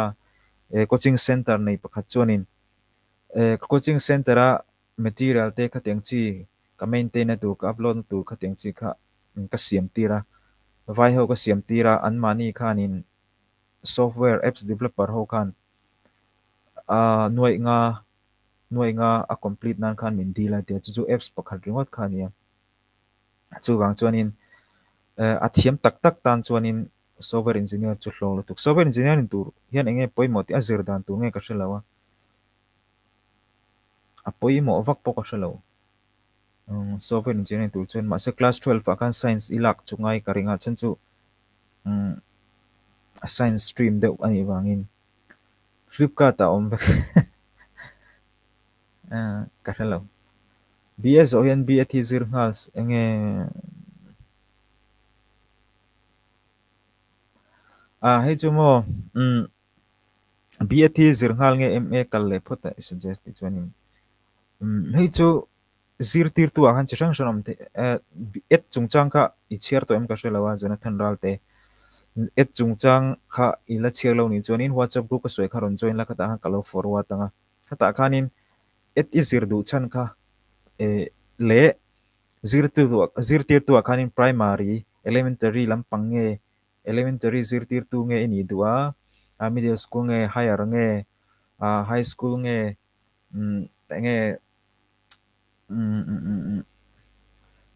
e, coaching center nei pakhat in e, coaching center a material te khateng chi ka maintain na tu ka upload na tur khateng chi kha ka siam tira vai ho ka siam tira an mani khanin software apps developer ho khan a noi nga noi nga a complete nan khan min dila te chu apps pakhat ringot khan ya chu wang chuanin e, a thiam tak tak tan chuanin software engineer chu hlo lo software engineer in tur hian enge poimo ti azir dan tu nge ka shelawa a poimo awak po ka shelawa mm, software engineering tool chen ma se class 12 akan science ilak chungai karinga chen chu mm, assign stream deuh anih vangin ripka ta om vek [laughs] ah, ka hello bia zo hian bia thi zir ngas enge à ah, hay chú mò um mm, bia thi zir ngal nghe em e kal le phot ta suggest ti chuan um mm, hay chú zir tir tu a han chi sang sanam te eh, et chung chang ka i chiar to em ka shelawa jonathan ral te et chung chang kha ila chhek lo ni chuan in whatsapp group ka soi kha ron join la ka ta ha kalo forward tanga khata in et izir du chan kha e le zir tu du zir tir tu in primary elementary lampang nge elementary zir tir tu nge ni dua a middle school nge higher nge a high school nge um nge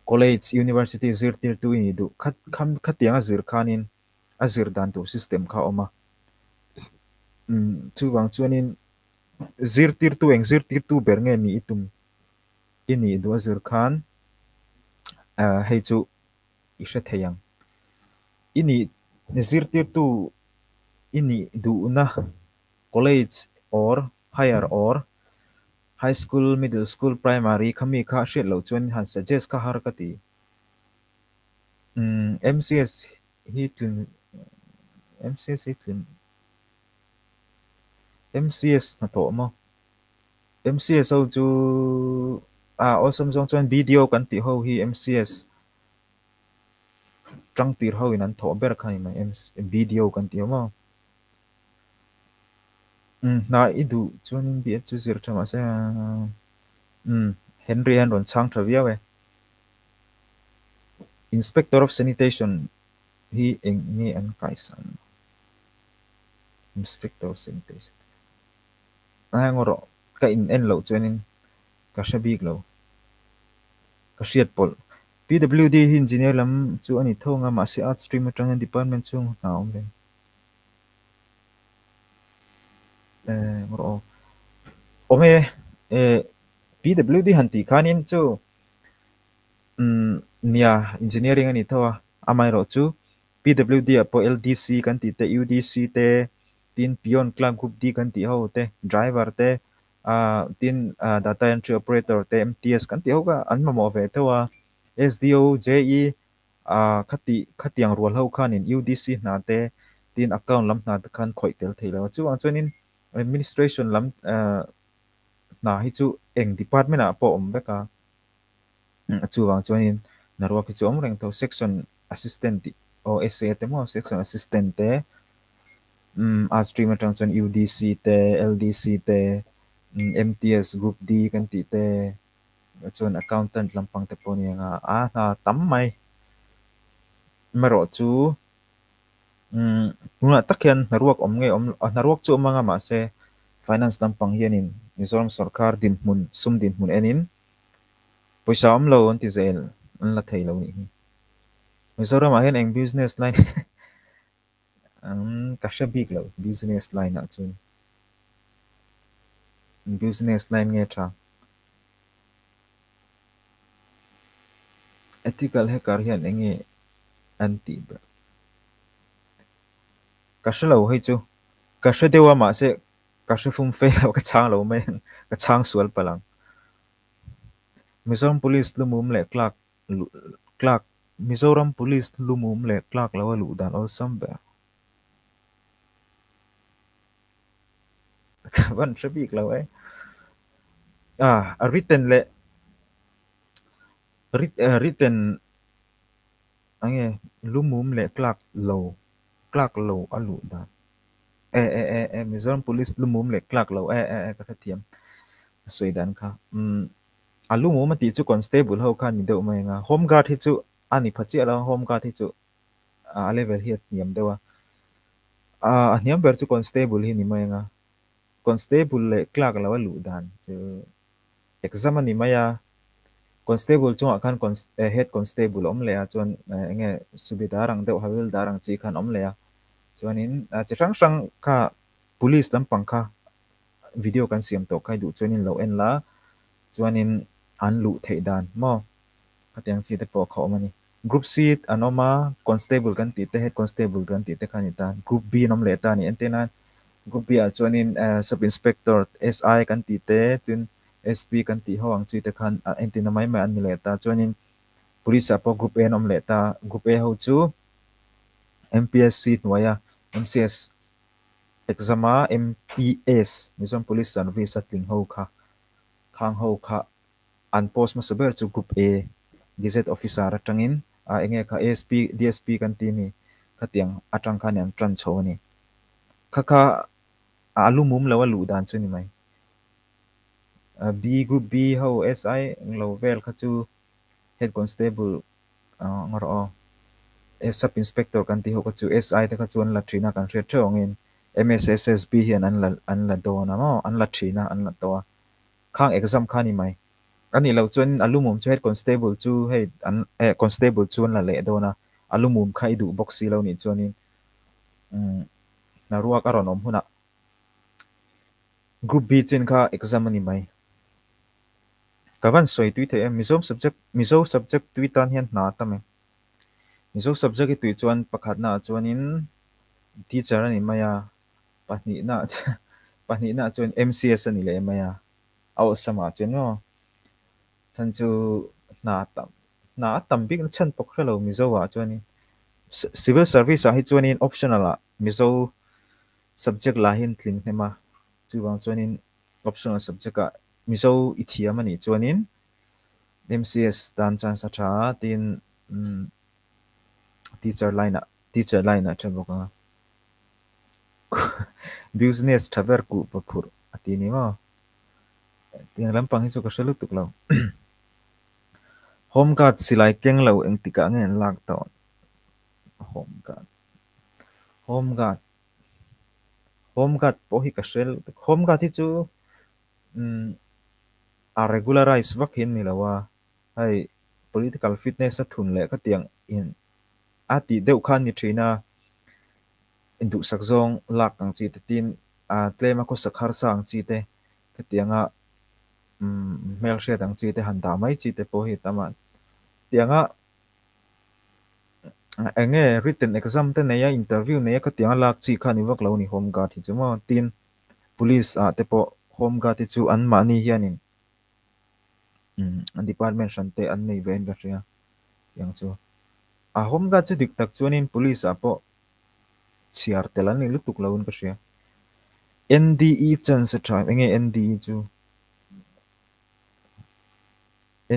college university zir tir tu ni du khat kham khatianga zir in a zir dan tu system kha oma um hmm, chu wang chuanin zir tir tu eng zir tir tu ber nge mi itum ini do zir khan a ah, hei chu isha theyang ini zir tir tu ini du na college or higher or high school middle school primary khami kha she lo chuan han suggest kha har ka ti um hmm, mcs hi tun MCS thì MCS mà tổ mà MCS sau chú à ở xong xong cho video cần tỷ hậu hi MCS trăng tỷ hậu nên thổ bê khai mà em video cần tỷ mà ừ na ý đủ cho nên biết chú sửa cho mà sẽ ừ Henry anh còn sang trở về Inspector of Sanitation hi eng nghe anh cải sản inspector sing te se na ngoro ka in en lo chuanin ka shabik lo ka shiat pol PWD engineer lam chu ani thonga ma se art stream atang department chung na om le eh ờ, ngoro ome eh ờ, PWD hanti khanin chu um ừ, nia engineering ani thawa à. amai ro chu PWD ở à, LDC kan ti te UDC te tin pion climb group di kan tih ho te driver te a tin data entry operator te mts kan tih ho ka an mamaw ve thewa sdo je a khati khatiang rual ho khan in udc na te tin account lam na khan khoi tel thela chu an chuan in administration lam na hi chu eng department a ah po om beka hmm, chu wang chuan in narwa khi chu om reng to section assistant o sa te mo section assistant te um streamer tang chon udc te ldc te mts group d kan ti te chon accountant lampang te poni nga a na tam mai maro chu um nuna takhian naruak om nge om naruak chu manga ma se finance lampang hianin mizoram sarkar din mun sum din mun enin poisa om lo an ti zel an la thei lo ni mizoram a hen eng business line [laughs] Um, kasha biglaw, business line atun. Business line ngeta. Ethical he karyan enge anti bra. Kasha lo, hei chu. Kasha dewa ma se kasha fum fe lo, ka chang law me ka chang sual palang. Mizoram police lumum le clerk clerk Mizoram police lumum le clerk lawa lu dan awesome somewhere. kaban traffic lo ai à written à, le written ange lumum le clerk lo clerk lo alu da e e e e mizoram police lumum le clerk lo e e e ka thiam soi dan kha à, um alumu ma ti chu constable ho kha ni do mai nga home guard hi chu ani à, phachi ala home guard hi chu a level hi niam dewa a niam ber chu constable hi ni mai nga constable le clerk lawa lu dan chu exam ani maya constable chu khan head constable om le a chuan enge subidarang deuh hawil darang chi khan om le a chuan in chi hrang hrang kha police lampang kha video kan siam to khai du chuan in lo en la chuan in an lu thei dan mo katiang chi te po kho mani group C anoma constable kan ti te head constable kan ti te khan ita group B nom le ta ni antena gupia chuanin uh, eh, sub inspector SI kan ti te chun SP kan ti ho ang chi te khan uh, ah, antina mai mai an mi leta chuanin police apo group en om leta group e ho chu MPSC tnoya MCS exama MPS mizon police service atling ho kha khang ho kha an post ma saber chu group A gazette officer atangin a ah, enge kha DSP kan ti mi khatiang atang khan an tran chho ni alu mum lo lu dan chu ni mai uh, b group b ho si lo vel kha chu head constable uh, ngor o sub inspector kan ti ho ka chu si te kha chuan la thina kan thre thong in msssb hian an la an la do na mo an la thina an la to khang exam khani mai ani lo chuan alumum chu head constable chu hei an eh, constable chuan la le do na alumum khai du boxi lo ni chuanin um mm, na ruak aron om huna group b chen kha exam ani mai kavan soi tui the mizo subject mizo subject tui tan hian na tame mizo subject ki tui chuan pakhat na chuan in teacher ani maya pahni na pahni na chuan mcs ani le maya à. au sama chen no chan chu na tam na tam bik chan pokhra lo mizo wa à chuan in civil service a à hi chuan in optional a mizo subject la hin tlin hema chuwang chuanin optional subject ka mizo ithiam ani chuanin MCS dan chan sa tha tin um, teacher line teacher line atha boka business thaber ku paphur atini ma tiếng lắm bằng cho cái số lúc tục lâu home guard xí lại keng lâu anh tị cả nghe lạc tọn hôm cả hôm cả ผมก็ร์ดพอฮิกาเชลโฮมก็ที่จู่อาร์เรกูลาร์ไรส์วักเห็นนี่และว่าให้ political fitness ทุนเล็ก็เตียงอินอาทิเดียวขันนี่ทีน่าอินดุสักซงลักกังจีตตินอาเลมาก็สักฮาร์สังจีเต็เตี่ยังอ่ะอืมเมลเชตังจีเตหันตามัยจิตเตพอฮิตามันที่ยังอ่ะ enge written exam te neya interview này ka tiếng lak chi kha ni wak lo ni home guard chứ mà tin police à te po home guard ti chu an ma ni hianin um department san te an nei ven ka chia yang chu à home guard chu dik tak chuanin police a ah, po chiar này lúc lutuk laun anh chia NDE chan sa time enge NDE chu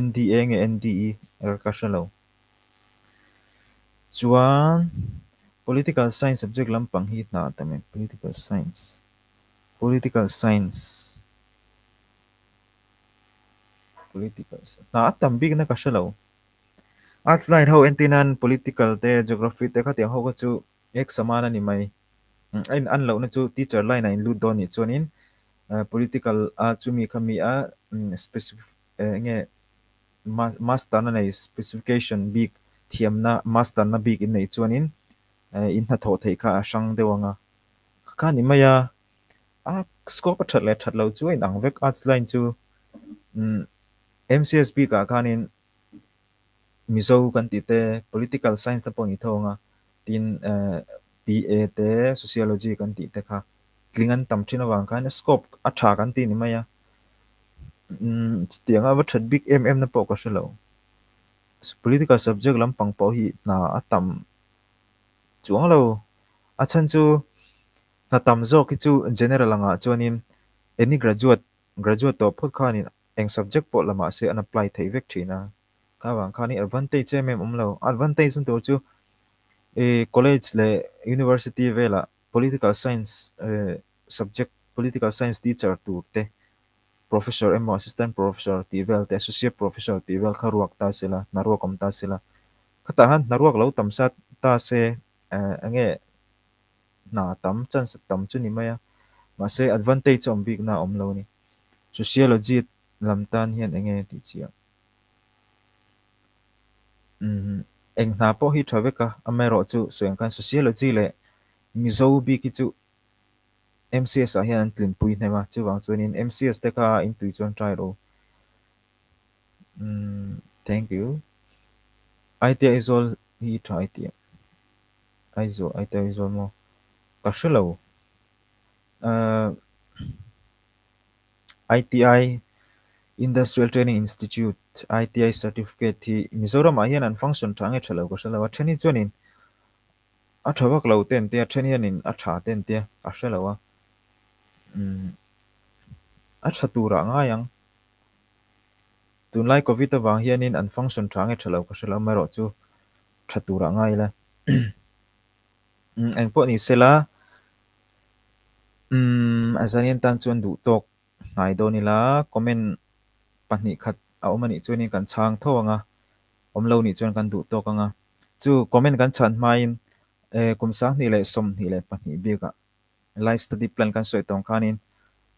NDE enge NDE er ka shalo chuan political science subject lampang hi hna tamen political science political science political ta tam big na ka shalo arts line ho entinan political te geography te khatia ho chu ek samana ni mai mm, ain an lo na chu teacher line in lu don ni chuanin eh, political a chu mi khami a mm, specific eh, nge master na nei specification big thiam na master na big in nei chuanin eh, in na tho thei kha sang dewanga kha ni maya a scope that le that lo chu in angvek arts line chu MCSB mm, ka kanin mizo kan ti te political science ta poni thonga tin PA eh, te sociology kan ti te kha klingan tam thina wang kan scope atha kan ti ni maya mm, tianga wa that big mm na po ka shelo political subject lam pang pawh hi na atam chuang lo a chan chu na tam zo ki chu general anga chuanin any graduate graduate to phut khanin eng subject pawh lama se an apply thei vek thina ka wang khani advantage che mem umlo advantage sun to chu e college le university vela political science e subject political science teacher tu te professor emo assistant professor ti vel te associate professor ti Karuak kharuak ta sela Naruakom kom ta sela khata han naruak lo tam sa ta se ange à, na tam chan sat tam chu ni maya ma se advantage om big na om lo ni sociology lam tan hian enge ti chia um eng na po hi thaweka amero chu so kan sociology le mizo bi ki chu MCS à hian tlin pui này mà chưa vàng chuan in MCS te cả in tui chọn trai lo um thank you ITI is all hi tha ITI aizo ITI is all mo ka shilo uh ITI Industrial Training Institute ITI certificate thì Mizoram à hian an function thang e thalo ka shilo wa thani chuan in a thawak lo ten te a thani hian in a tha ten te a shilo wa a tha tura nga yang tun lai covid awang hianin an function thange thalo ka selo maro chu tha tura nga ila ang po ni sela um azanin tan chuan du tok ngai do nila comment pahni khat a omani chuanin kan chang thawanga omlo ni chuan kan du tok nga, chu comment kan chan main e kumsa ni le som ni le pahni bika life study plan kan soi tong kanin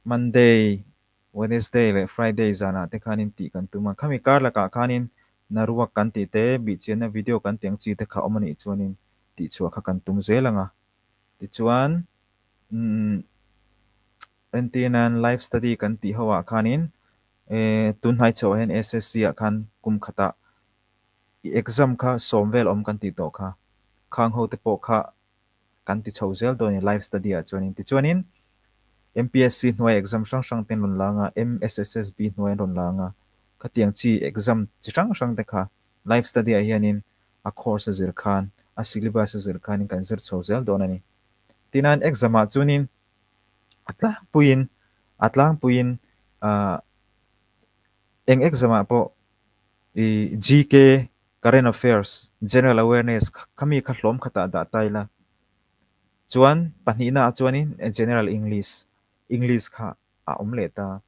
monday wednesday le friday zana te kanin ti kan tuma khami kar laka kanin naruwa kan ti te bi chen na video kan tiang chi te kha omani chuanin ti chua kha kan tum zelanga ti chuan um entinan life study kan ti hawa kanin e tun hai chaw hen ssc a khan kum khata exam kha somvel om kan ti to kha khang ho te po kha kan ti chozel do ni live study a chuanin ti chuanin MPSC noi exam sang sang ten lon langa MSSSB noi lon langa ka tiang chi exam chi sang sang te kha life study a hianin a course zir khan a syllabus zir khan kan zir chozel do ni tinan exam a chuanin atlang puin atlang puin a eng exam a po i GK current affairs general awareness kami khlom khata da taila chuan pahnih na chuanin eh, general english english kha a om le ta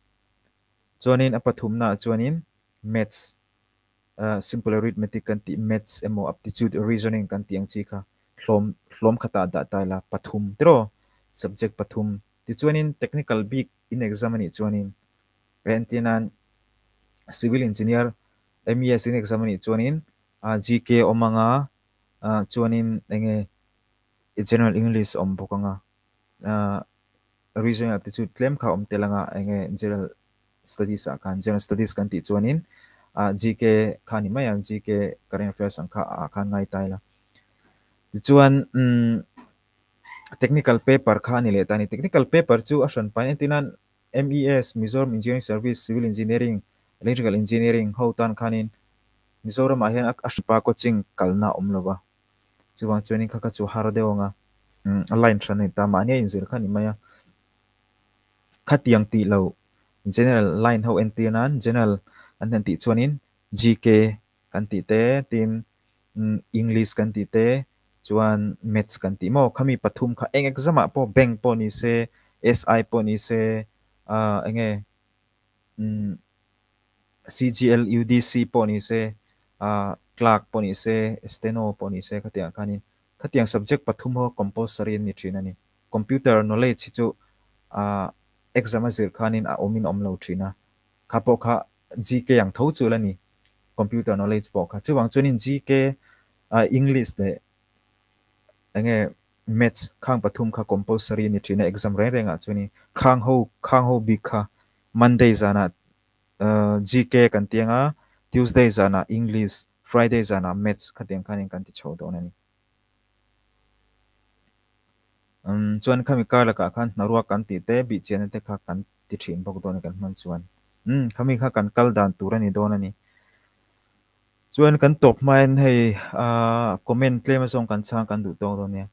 chuanin a pathum na chuanin maths uh, simple arithmetic kan ti maths emo aptitude reasoning kan ti ang chi kha thlom thlom ta da ta la pathum tro subject pathum ti chuanin technical big in exam chuanin rentinan civil engineer MES in exam chuanin uh, GK omanga uh, chuanin enge general english om bokanga uh, regional ya attitude claim ka om telanga enge general studies akan general studies kan ti chuanin a gk khani mai ang gk current affairs ang kha akan khan ngai taila ti chuan um, technical paper kha ni le tani technical paper chu asan pan tinan MES Mizoram Engineering Service Civil Engineering Electrical Engineering ho tan khanin Mizoram a hian ashpa coaching kalna omlova chuan chuanin kha kha chu har deonga mm, line thran ta ma ania inzir khan imaya khatiang ti lo general line ho entian an general an han ti chuanin gk kan ti te tin mm, english kan ti te chuan maths kan ti mo khami pathum kha eng exam a po bank po ni se si po ni se a enge mm, cgl udc po ni se a clerk poni se steno poni se khatiang khanin khatiang subject pathum ho compulsory ni thin ani computer knowledge chu a ah, exam azir khanin a omin omlo thina khapo kha gk yang tho chu lani computer knowledge po kha chuwang chunin gk a ah, english de ange maths khang pathum kha compulsory ni thina exam re renga chuni khang ho khang ho bi kha monday jana ah, gk kan tianga tuesday jana english Friday zana match khatiang khanin kan ti chho don ani um chuan khami ka laka khan narua kan ti te bi chen te kha kan ti thin bok don kan man chuan um khami kha kan kal dan turani don ani chuan kan top main hei a comment claim song kan chang kan du tong don ne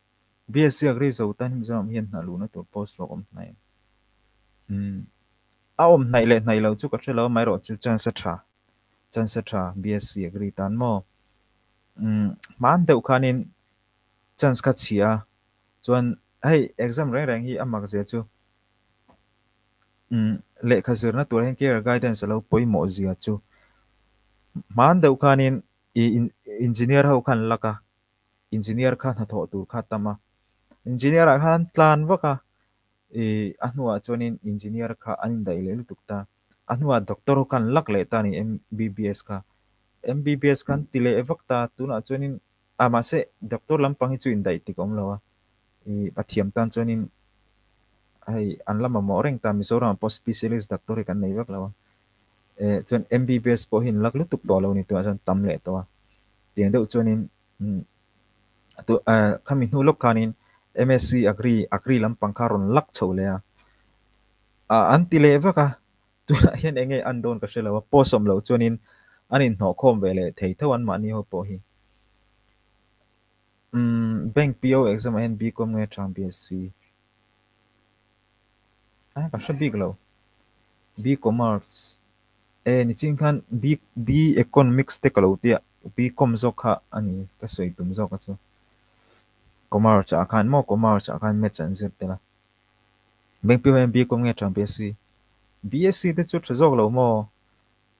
BSC agri zo tan him zom hian na lu na tur post lo om nai um a om nai le nai lo chu ka thelo mai ro chu chan sa tha จันเซทราบีเอสซีกรีตันโมอืมมันเดวคานินจันสกัดเชียจวนเฮ้ยเอ็กซัมแรงๆฮีอามักเสียจูอืมเละขจรนะตัวเฮงเกียร์ไกด์เดนส์เราปอยหมอเสียจูมันเดวคานินอีอินจิเนียร์เขาคันละกะอินจิเนียร์ข้าถอดตัวข้าตมาอินจิเนียร์ข้าตานวะกะอีอันหัวจวนินอินจิเนียร์ข้าอันใดเลยลูกตุกตา anwa doctor kan lak le ta ni MBBS ka MBBS kan tile evakta tuna chuanin ama à, se doctor lampang hi chu in dai tikom lawa i pathiam tan chuanin ai an lama mo reng ta mizoram post specialist doctor kan nei vak lawa e chuan MBBS po hin lak lutuk to lo à. ni tu chan ừ. tam à, le to tiang deuh chuanin tu a khami hnu lok kanin MSc agri agri lampang kha ron lak chho le a an ti le vaka tu la hian enge an don ka hrelo po som lo chuanin anin hno khom ve le thei tho an ma ni ho po hi um bank po exam an b com nge chang bsc a ah, ka sha big lo b commerce e ni ching khan b b economics te ka lo tia b com zo kha ani ka soi tum zo ka chu commerce a khan mo commerce a khan me chan zep te la bank po B com nge chang bsc BSc te chu thazok lo mo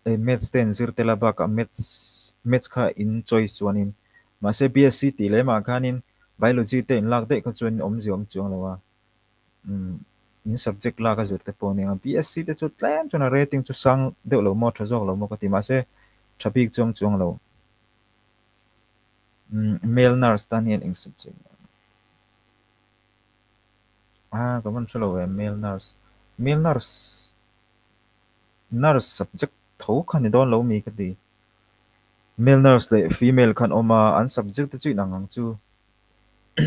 e maths ten zir tela ba ka maths maths kha in choice wanin ma se BSc ti le ma khanin biology te in lak de ka chuan om om chuang lawa um in subject la ka zir te pawni nga BSc te chu tlem chuna rating chu sang de lo mo thazok lo mo ka ti ma se thabik chom chuang lo um male nurse tan hian ing subject ah kaman chulo ve male nurse male nurse nurse subject tho khan ni don lo mi cái gì male nurse để female khan oma an subject chuyện nang ang chu [clears throat]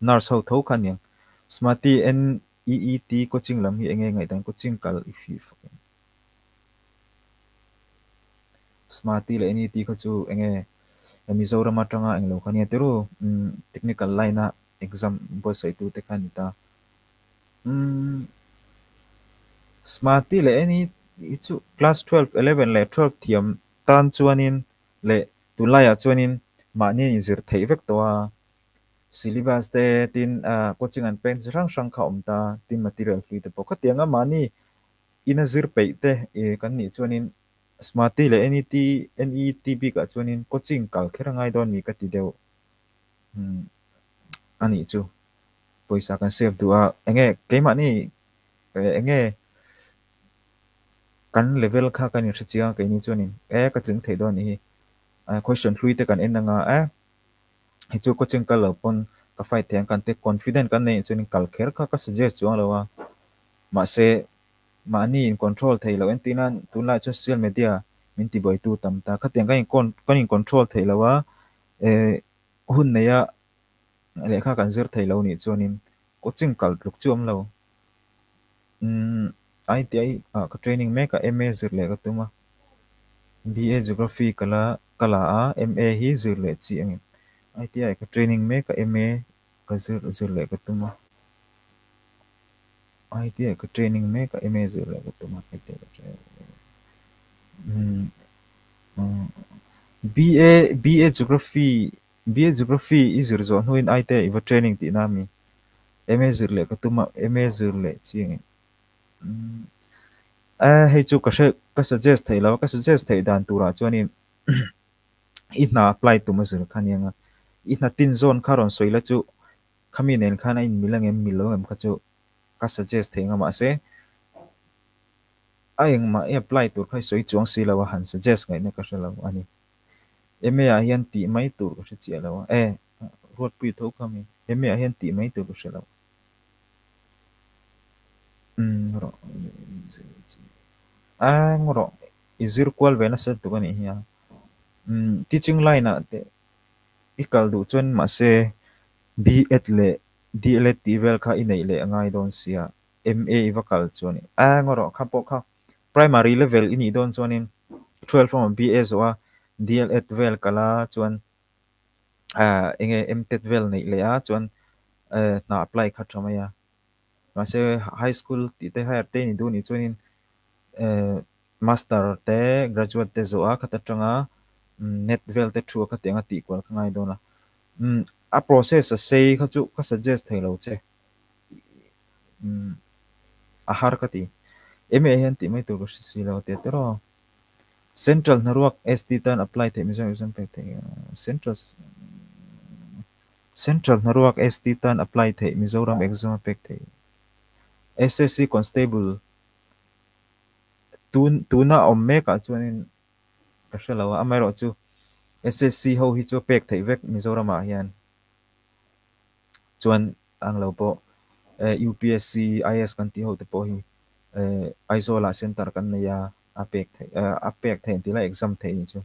nurse ho tho khan yang smarty n e e t coaching lam hi enge ngai tan coaching kal if hi smarty le n e, e t ko chu enge mizoram atanga englo khania tero mm, technical line na exam bo sai tu te khanita um mm, smart ti le ani chu class 12 11 le 12 thiam tan chuanin le tulaya chuanin ma ni in zir thei vek to a syllabus te tin a coaching an pen rang rang kha om ta tin material flu te pokha tianga ma ni in a zir pe te e kan ni chuanin smart ti le ani ti netb ka chuanin coaching kal khera ngai don mi ka ti deu um ani chu poisa kan save du a enge keima ni e, enge kan level kha kan ichi chia ke ni chuanin e ka tling thei don hi question hlui te kan enanga a hi chu coaching ka lo pon ka fai theng kan te confident kan nei chuanin kal kher kha ka suggest chuang lawa ma se ma ni in control thei lo en tinan tun la social media min ti boi tu tam ta kha teng ka in con kan in control thei lawa e hun neya le kha kan zer thei lo ni chuanin coaching kal tluk chu am lo um ITI à ờ, cái training me cái ma zir le ka tuma ba geography kala kala a ma hi zir le chi ang ai ti ai training me cái ma cái zir zir lệ cái tuma ai ITI cái training me cái ma zir lệ cái tuma ai ITI ka BA BA geography BA geography is result no in ITI va training ti na mi MA lệ cái ka tuma MA zir lệ chi ang à hay chú cái sự cái suggest thấy là cái suggest thấy đàn tu ra cho nên [clears throat] ít na apply tụi mình rồi khăn yang ít na tin zone khá rồi soi là chú kami nên khăn anh mình là em mình lâu em khá chú cái suggest thấy ngắm mà sẽ ai mà apply tụi khai soi chuông xí là và hẳn suggest ngay nè cái sự là anh em ấy à, hiện tỷ mấy tụi cái sự chỉ là e ruột bị thấu kami em ấy à, hiện tỷ mấy tụi cái sự là Ừm, ngồi đó, a, ngồi đó, izir kual ve na sel tu ka nih mm, teaching line ah te ikal du chuan ma se b at le d.ed tivel kha inei le angai don sia ma vakal chuan a ah, ngoro kha po kha primary level ini don chuanin 12 from bs wa dled vel kala chuan a ah, enge mtet vel nei le a chuan eh, na apply kha thamaya mase high school ti te hair te ni du ni master te graduate te zo a khata tanga net vel te thu ka tenga ti kwal khangai dona a process a sei kha chu ka suggest thei ừ, lo che a har ka ti eme hen ti mai tu ko si lo te tero central naruak st tan apply te mi zo yuzan pe te central central naruak st tan apply te mizoram exam pe te SSC constable tu tu na om me ka chuanin ka hrelo amai ro chu SSC ho hi chu pek thei vek Mizoram a ah hian chuan ang lo po eh, UPSC IS kan ti ho te po hi eh, Aizola ah center kan nei a apek thei eh, apek thei ti la exam thei ni chu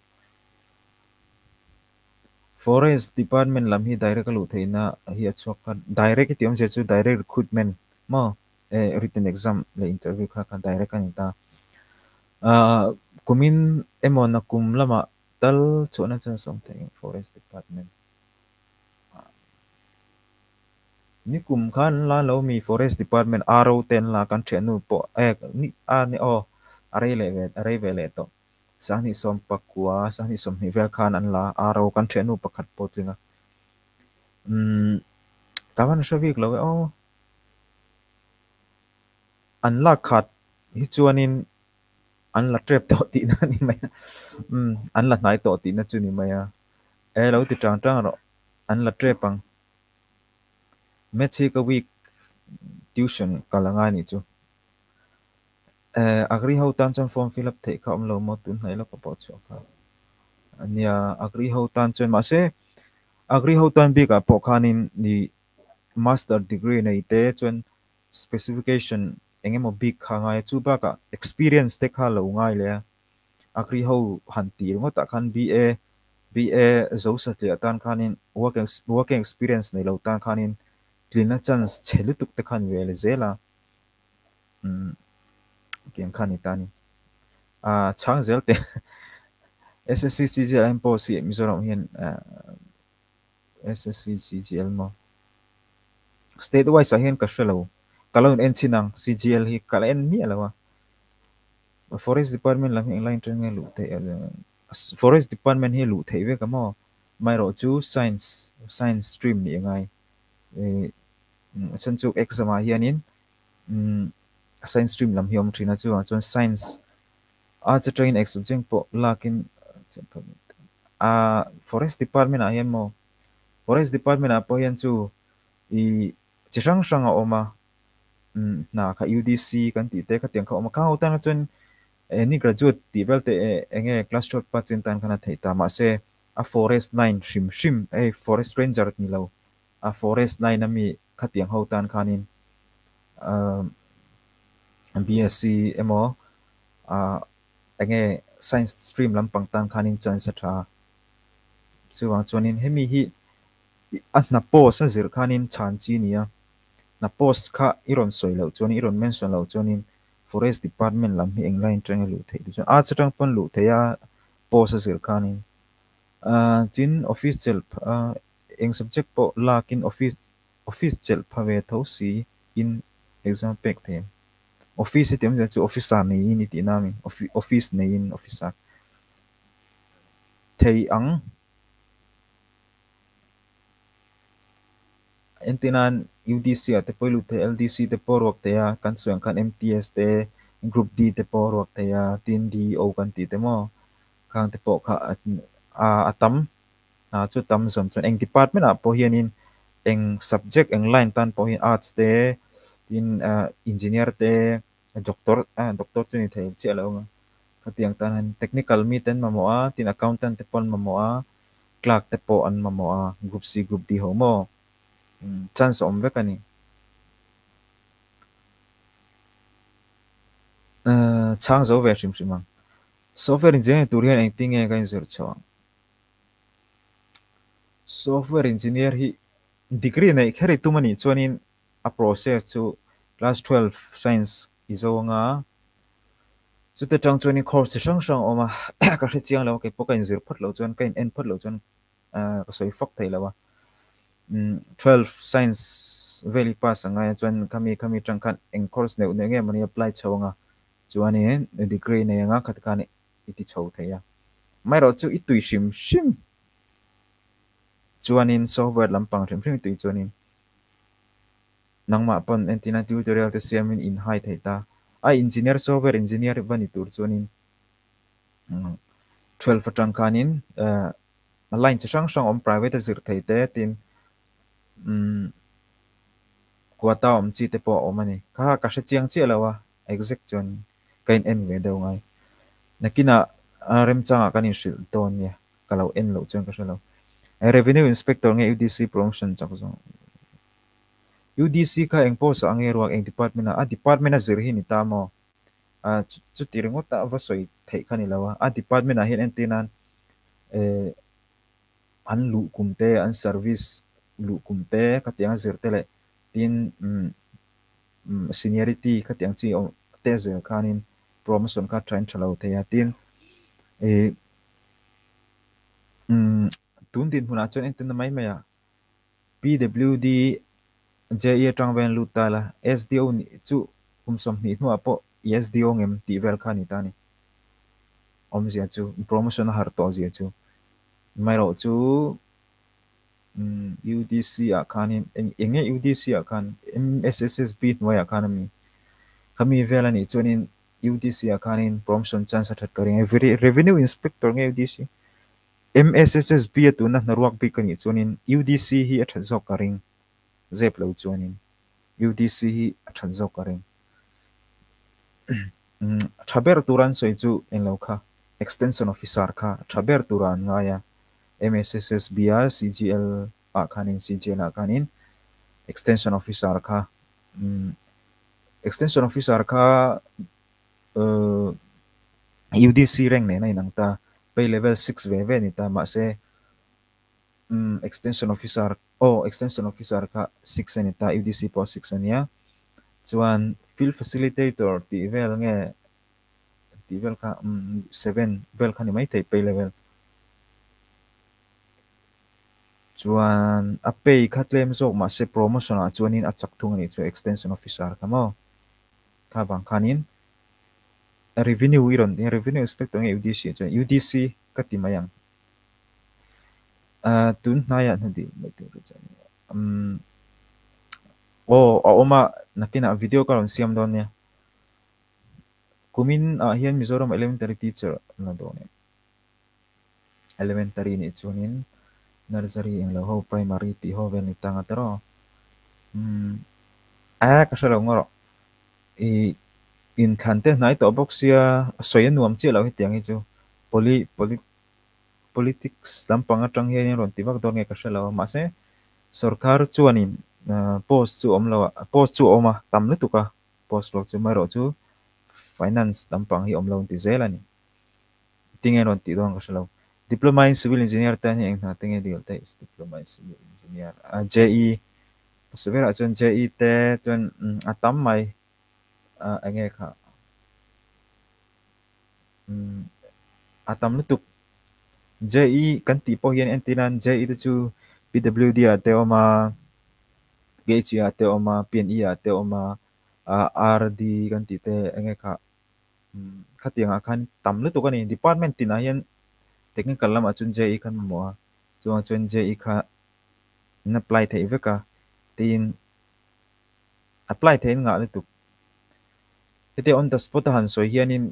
forest department lam hi direct lu theina hi achwa direct ti om se chu direct recruitment ma eh, written exam le interview kha kha direct kan ta kumin emon na kum lama tal chona chan som te forest department ni kum khan la lo mi forest department aro ten la kan thenu po eh ni a ni o arei le ve arei ve le to sahni som pakua sahni som ni vel khan an la aro kan thenu pakhat potlinga um tawan shavik lo o an la khat hi chuanin an la trep to ti na ni mai um an la nai to ti na chu ni mai a e lo ti tang tang ro an la trep pang me chi ka week tuition kalanga ni chu e agri ho tan chan form fill up thei kha om lo mo tun nai lo ka po chu kha ania agri ho tan chan ma se agri ho tan bi ka po khanin ni master degree nei te chuan specification anh em mo big kha ngay chu ba cả experience te kha lo ngai le akri ho han tir ngo ta khan ba ba zo sa tle tan khanin work working experience nei lo tan khanin tlina chance chelu tuk te khan vel là, um hmm, kem khan itani à chang zel te SSC [laughs] CGL em po si Mizoram hian eh, SSC CGL mo state wise hian ka shelo kalon en chinang cgl hi kala en mi alawa forest department lam eng line train lu te uh, forest department hi lu thei ve kamo mai ro chu science science stream ni ngai e mm, chan chu exam a hianin mm, science stream lam hiom thina chu chon science a cha train exam jing po lakin a forest department a hian mo forest department a po hian chu i chi sang sang a oma um na kha UDC kan ti te kha tiang kha ma kha utan chun any graduate ti bel te enge class chot pa chin tan khana thei ta ma se a forest nine shim shim a forest ranger ni lo a forest nine ami kha tiang ho tan khanin um BSc emo a enge science stream lampang tan khanin chan sa tha chuang chuanin hemi hi anna po sa zir khanin chan chi nia na post kha iron soi lo chuan iron mention lo chuanin forest department lam hi engline tanga lu thei chuan a chatang pon lu thei a post zir khanin a chin office chel a eng subject po lakin office official chel phave tho si in exam pack them office tem chu officer nei in ti nami office nei in officer thei ang entinan UDC ya, te poilu te LDC te porwak te ya kan suang kan MTS te group D te porwak te ya tin D O kan ti te mo kang te po kha a atam na chu tam som chuan eng department a po hian in eng subject eng line tan po hi arts te tin engineer te doctor a doctor chu ni thei chi alo nga katiang tan han technical mi ten mamo a tin accountant te pon mamo a clerk te po an mamo a group C group D homo 찬스 엄백하니 chang zo ve chim chimang software engineer tu rian eng ting ka insur chawang software engineer hi degree nei khari tu mani chuanin a process chu class 12 science izo nga chu te chang chuanin course sang sang oma ka hri chiang lo ke poka in insur phat lo chuan ka in en phat lo chuan ka soi fak thei lawa 12 science very pass anga chuan kami kami tangkhan eng course ne ne nge mani apply chawanga chuan e degree ne anga khatka ni iti chho theya mai ro chu itui shim shim chuan in software lampang rem rem tui chuan in nang ma pon antenna tutorial te siam in in hai thei ta ai engineer software engineer vani tur chuan in 12 hm, tangkhanin eh, line chi sang sang om private zir thei te tin qua kwata om chi te po om này kha ka she chiang chi lawa exact n về đâu ngay. do ngai nakina rem changa kanin shil ton ya kalau n lo chon ka shalo revenue inspector nghe UDC promotion chắc zo UDC kha eng post ang erwa eng department a department a zirhi ni ta mo a chu tiringo ta va soi thei khani lawa a department a hin entinan e an lu kumte an service lu kum te ka tiang zir te le tin um, um, seniority ka tiếng chi o te zir khanin promotion ka train thalo te ya tin e um tun din huna chon tin mấy mai à pwd je trang ven lu ta la sdo ni chu kum som ni nu apo e sdo ngem ti vel khani ta ni om zia chu promotion har to zia chu mai ro chu UDC um, UDC akan inge UDC akan MSSSB noi akan mi kami velan i chuyện UDC akan in promotion chance that karing every revenue inspector nghe UDC MSSSB tu na naruak bi kan i chuanin UDC hi a than zok karing zep lo chuanin UDC hi a than zok karing thaber turan soi chu en lo kha extension officer kha thaber turan nga ya à. MSSS CGL akanin CGL akanin extension officer ka um, hmm, extension officer ka uh, eh, UDC rank ne nai nang ta pay level 6 ve ve ni ta ma se um, extension officer oh extension officer ka 6 e ni ta UDC po 6 e niya chuan field facilitator ti vel nge ti vel ka um, hmm, 7 vel ka ni mai pay level chuan a pay kha claim zawk ma se promotion a chuanin a chak thung ani chu extension officer kamo kha bang khanin revenue iron revenue inspector nge UDC chuan UDC kati mayang a tun naya hadi chuan um o a oma nakina video karon siam don ya. kumin a hian mizoram elementary teacher na do ya. elementary ni chuanin nursery yang la primary ti ho vel ni tanga tero mm eh, ngoro i in khante nai to boxia soya nuam chi lo hitiang hi chu poli poli politics lampang atang hi ni ron tiwak dor nge ka shalo ma se सरकार chuanin eh, post chu omlawa post chu oma ah, tamle ka post lo chu maro chu finance tampang hi omlawn ti zelani tingen ron ti dong ka shalo Diploma in Civil Engineer tanya yang nating di ulta is Diploma in Civil Engineer. A ah, JE sebera chon JE te chon mm, atam mai a ah, ange kha. Mm, atam lutuk JE kan tipo hian entinan JI itu e chu PWD ate oma GH ate oma PNE ate oma ah, RD kan ti te ange kha mm, khatianga khan tam lutuk ani department tina a technical lam achun je ikhan mo chuang chun je ikha in apply thei cả, tin apply thein nga le tu ete on the spot han so hianin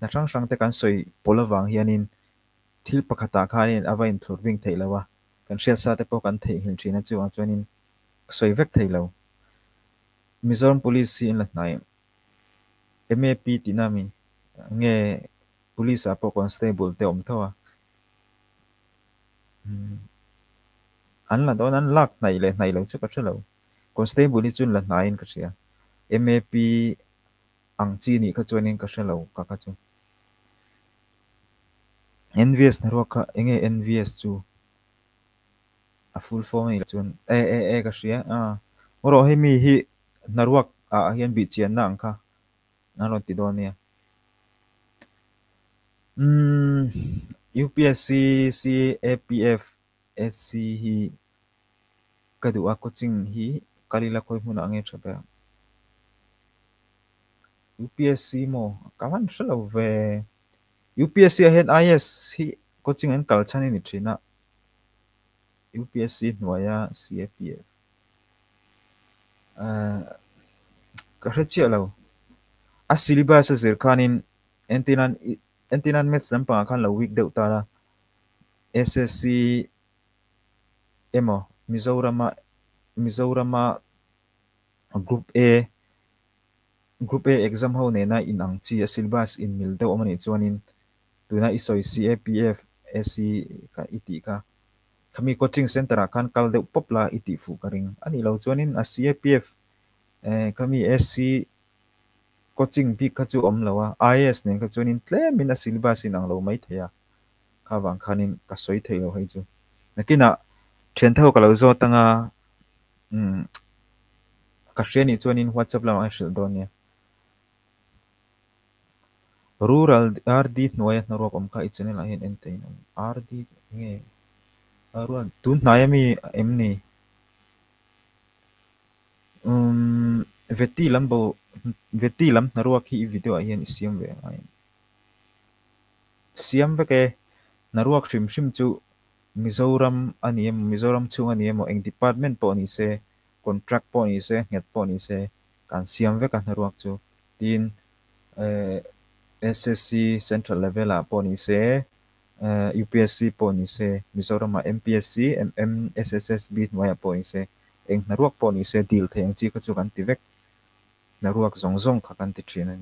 na rang sáng te kan soi ừ, vàng polawang hianin thil pakhata khanin avain à thurwing theilawa kan hria sa te po kan thei hin thina chu ang chuanin soi vek lâu, mizoram police in la nai map tinamin nghe Pulisa ah, po constable te om thoa an là đó an lạc này là này là chút cái lâu constable đi chun là nine cái gì à map ang chi ni cái chun nên cái lâu cả cái chun NVS nó rock nghe NVS chu a à, full form này chun a a a cái gì à rồi hay mi hi nó rock à hiện bị chiến nặng kha. nó lo tí đó nè Um, UPSC CAPF SC hi kadua coaching hi kalila koi muna ange thapa UPSC mo kaman shala ve UPSC ahead IS hi coaching and culture ni thina UPSC noya CAPF uh, kahrachi alo a syllabus zirkanin entinan antinan match lampa khan lo week deuh ta la SSC emo Mizoram, Mizoram group A group A exam ho ne na in ang chi syllabus in mil deuh amani chuanin tuna isoi CAPF SC ka iti ka kami coaching center ah, kan kal deuh pop la iti fu karing ani lo in a CAPF eh, kami SC coaching bi kha chu om lo a is ne kha chu in tle min a syllabus in ang lo mai theya kha wang khan in ka soi thei lo hei chu nakina ah, thian tho ka lo zo tanga um ka share ni chuan in whatsapp lam a shil don ne rural rd noya na rop om kha ichune la hin entein rd nge rural tun nayami emni um veti lambo về ti lắm, na ruak hi video a hian siam về, a in siam ve ke na ruak thrim thrim mizoram ani em mizoram chung anh em ở eng department po ni se contract po ni se nget po ni se kan siam về cái na ruak chu tin eh, SSC central level a po ni se eh, UPSC po ni se mizoram a MPSC MMSSSB nwaya po ni se eng na ruak po ni se deal theng chi ka chu kan tivek นรกซงซงขากันติทรีนั่น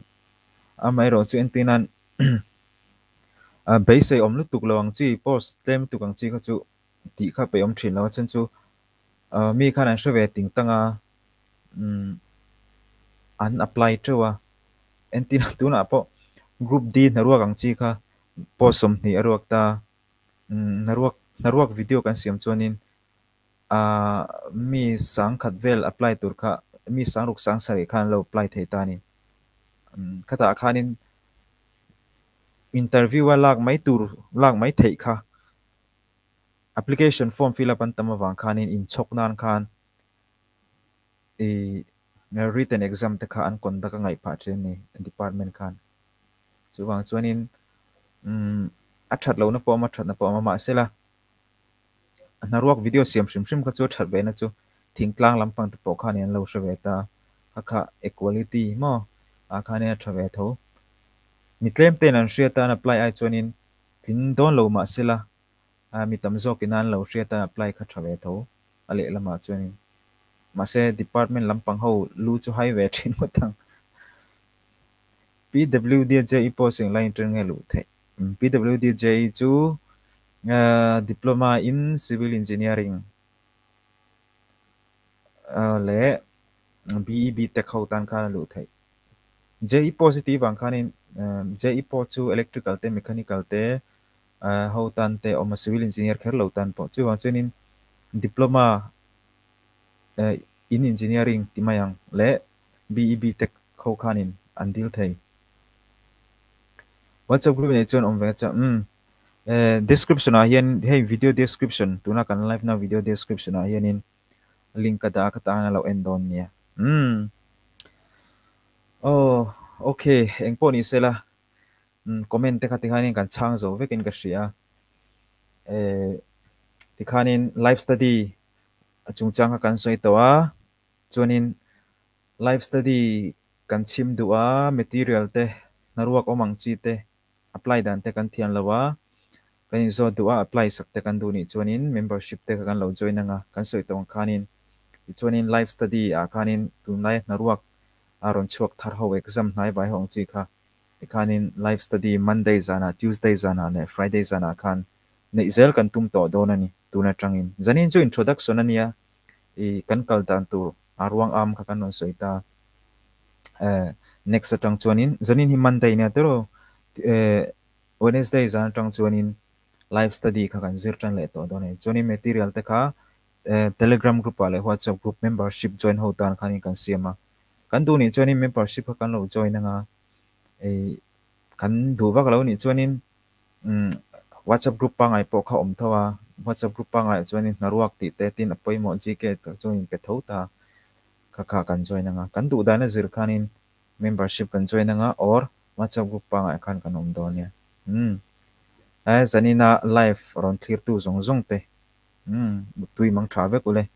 อามารอจูเอ็นตินันเบสเซอมลุตุกลวงจีโพสเตมตุกังจีก็จูตีข้าไปอมทรีแล้วฉันจูมีขนาดส่วยติงตั้งอ่ะอันอัพพลายจูว่าเอ็นตินันตัวน่ะพอกรุ๊ปดีนรกกังจีข้าโพสมีนรวตานรกนรกววิดีโอการเสียมชวนินมีสังขัดเวลอัพพลายตัวข้ามีสังรุกสังสริคันเราปลายเทตานี่คตาคานินอินเตอร์วิวว่าลากไม่ตูลากไม่เทค่ะแอปพลิเคชันฟอร์มฟิลปันตมวังคานินอินชกนานคานอีเ w r i นเอ็กซัมตะคานคนตะกังไงพาเชนี่พา p a r t m e n t คานส่วันส่วนนินอัดถัดเรานะพอมาถัดนะพอมามาเสละนารวกวิดีโอเสียมชิมชิมก็จะถัดไปนะจู thing tlang lampang te pawkhan in lo hre ve ta kha equality mo a khan ya thre ve tho mi tlem ten an hria ta apply ai chuanin tin don lo ma sela a mi tam zo kin an lo hria ta apply kha thre ve tho ale lama chuanin ma se department pang ho lu chu highway thin ko tang PWDJ ipo sing line tren ngelu the mm, PWDJ chu uh, diploma in civil engineering le BEB te khau tan khan lu thei JE positive ang khanin JE po chu electrical te mechanical te ho tan te om civil engineer kher lo tan po chu wang chunin diploma in engineering timayang le BEB te khau khanin andil thei WhatsApp group này chọn ông về cho um, um description à hiện hey video description tụi nó cần live na video description à hiện in linkada katana lo endon nia mm oh okay engpo ni sela um hmm, comment te khating hanin kan chang zo vekin ka shia eh tikhanin life study chung chang kan soi towa chuanin life study kan chim duwa material te naruak omang chi te apply dan te kan thian lawa kan zo duwa apply sak te kan du ni chuanin membership te kan lo join anga kan soi tawang khanin chuanin live study a ah, kanin tunlai naruak aron ah, chuak thar ho exam nai bai hong chi kha ekanin eh, live study monday zana tuesday zana ne friday zana khan ne izel kan tum to donani tuna tangin zanin chu introduction ania i kan kal dan tur arwang am kha kan non soita eh next atang chuanin zanin hi monday ne tero eh wednesday zan tang chuanin live study kha kan zir tan le to donai choni material te kha Eh, telegram group ale whatsapp group membership join ho tan khani kan siama kan du ni chuanin membership kan lo join anga e kan du bak lo ni chuanin um whatsapp group pa ngai po kha om thawa whatsapp group pa ngai chuanin naruak ti te tin apoi appointment jk ta chuanin pe tho ta kha kha kan join anga kan du dana zir khanin membership kan join anga or whatsapp group pa ngai khan kan om do ne um ai zanina live ron clear tu zong zong te อืมบุตรยมังทราเวกุเลย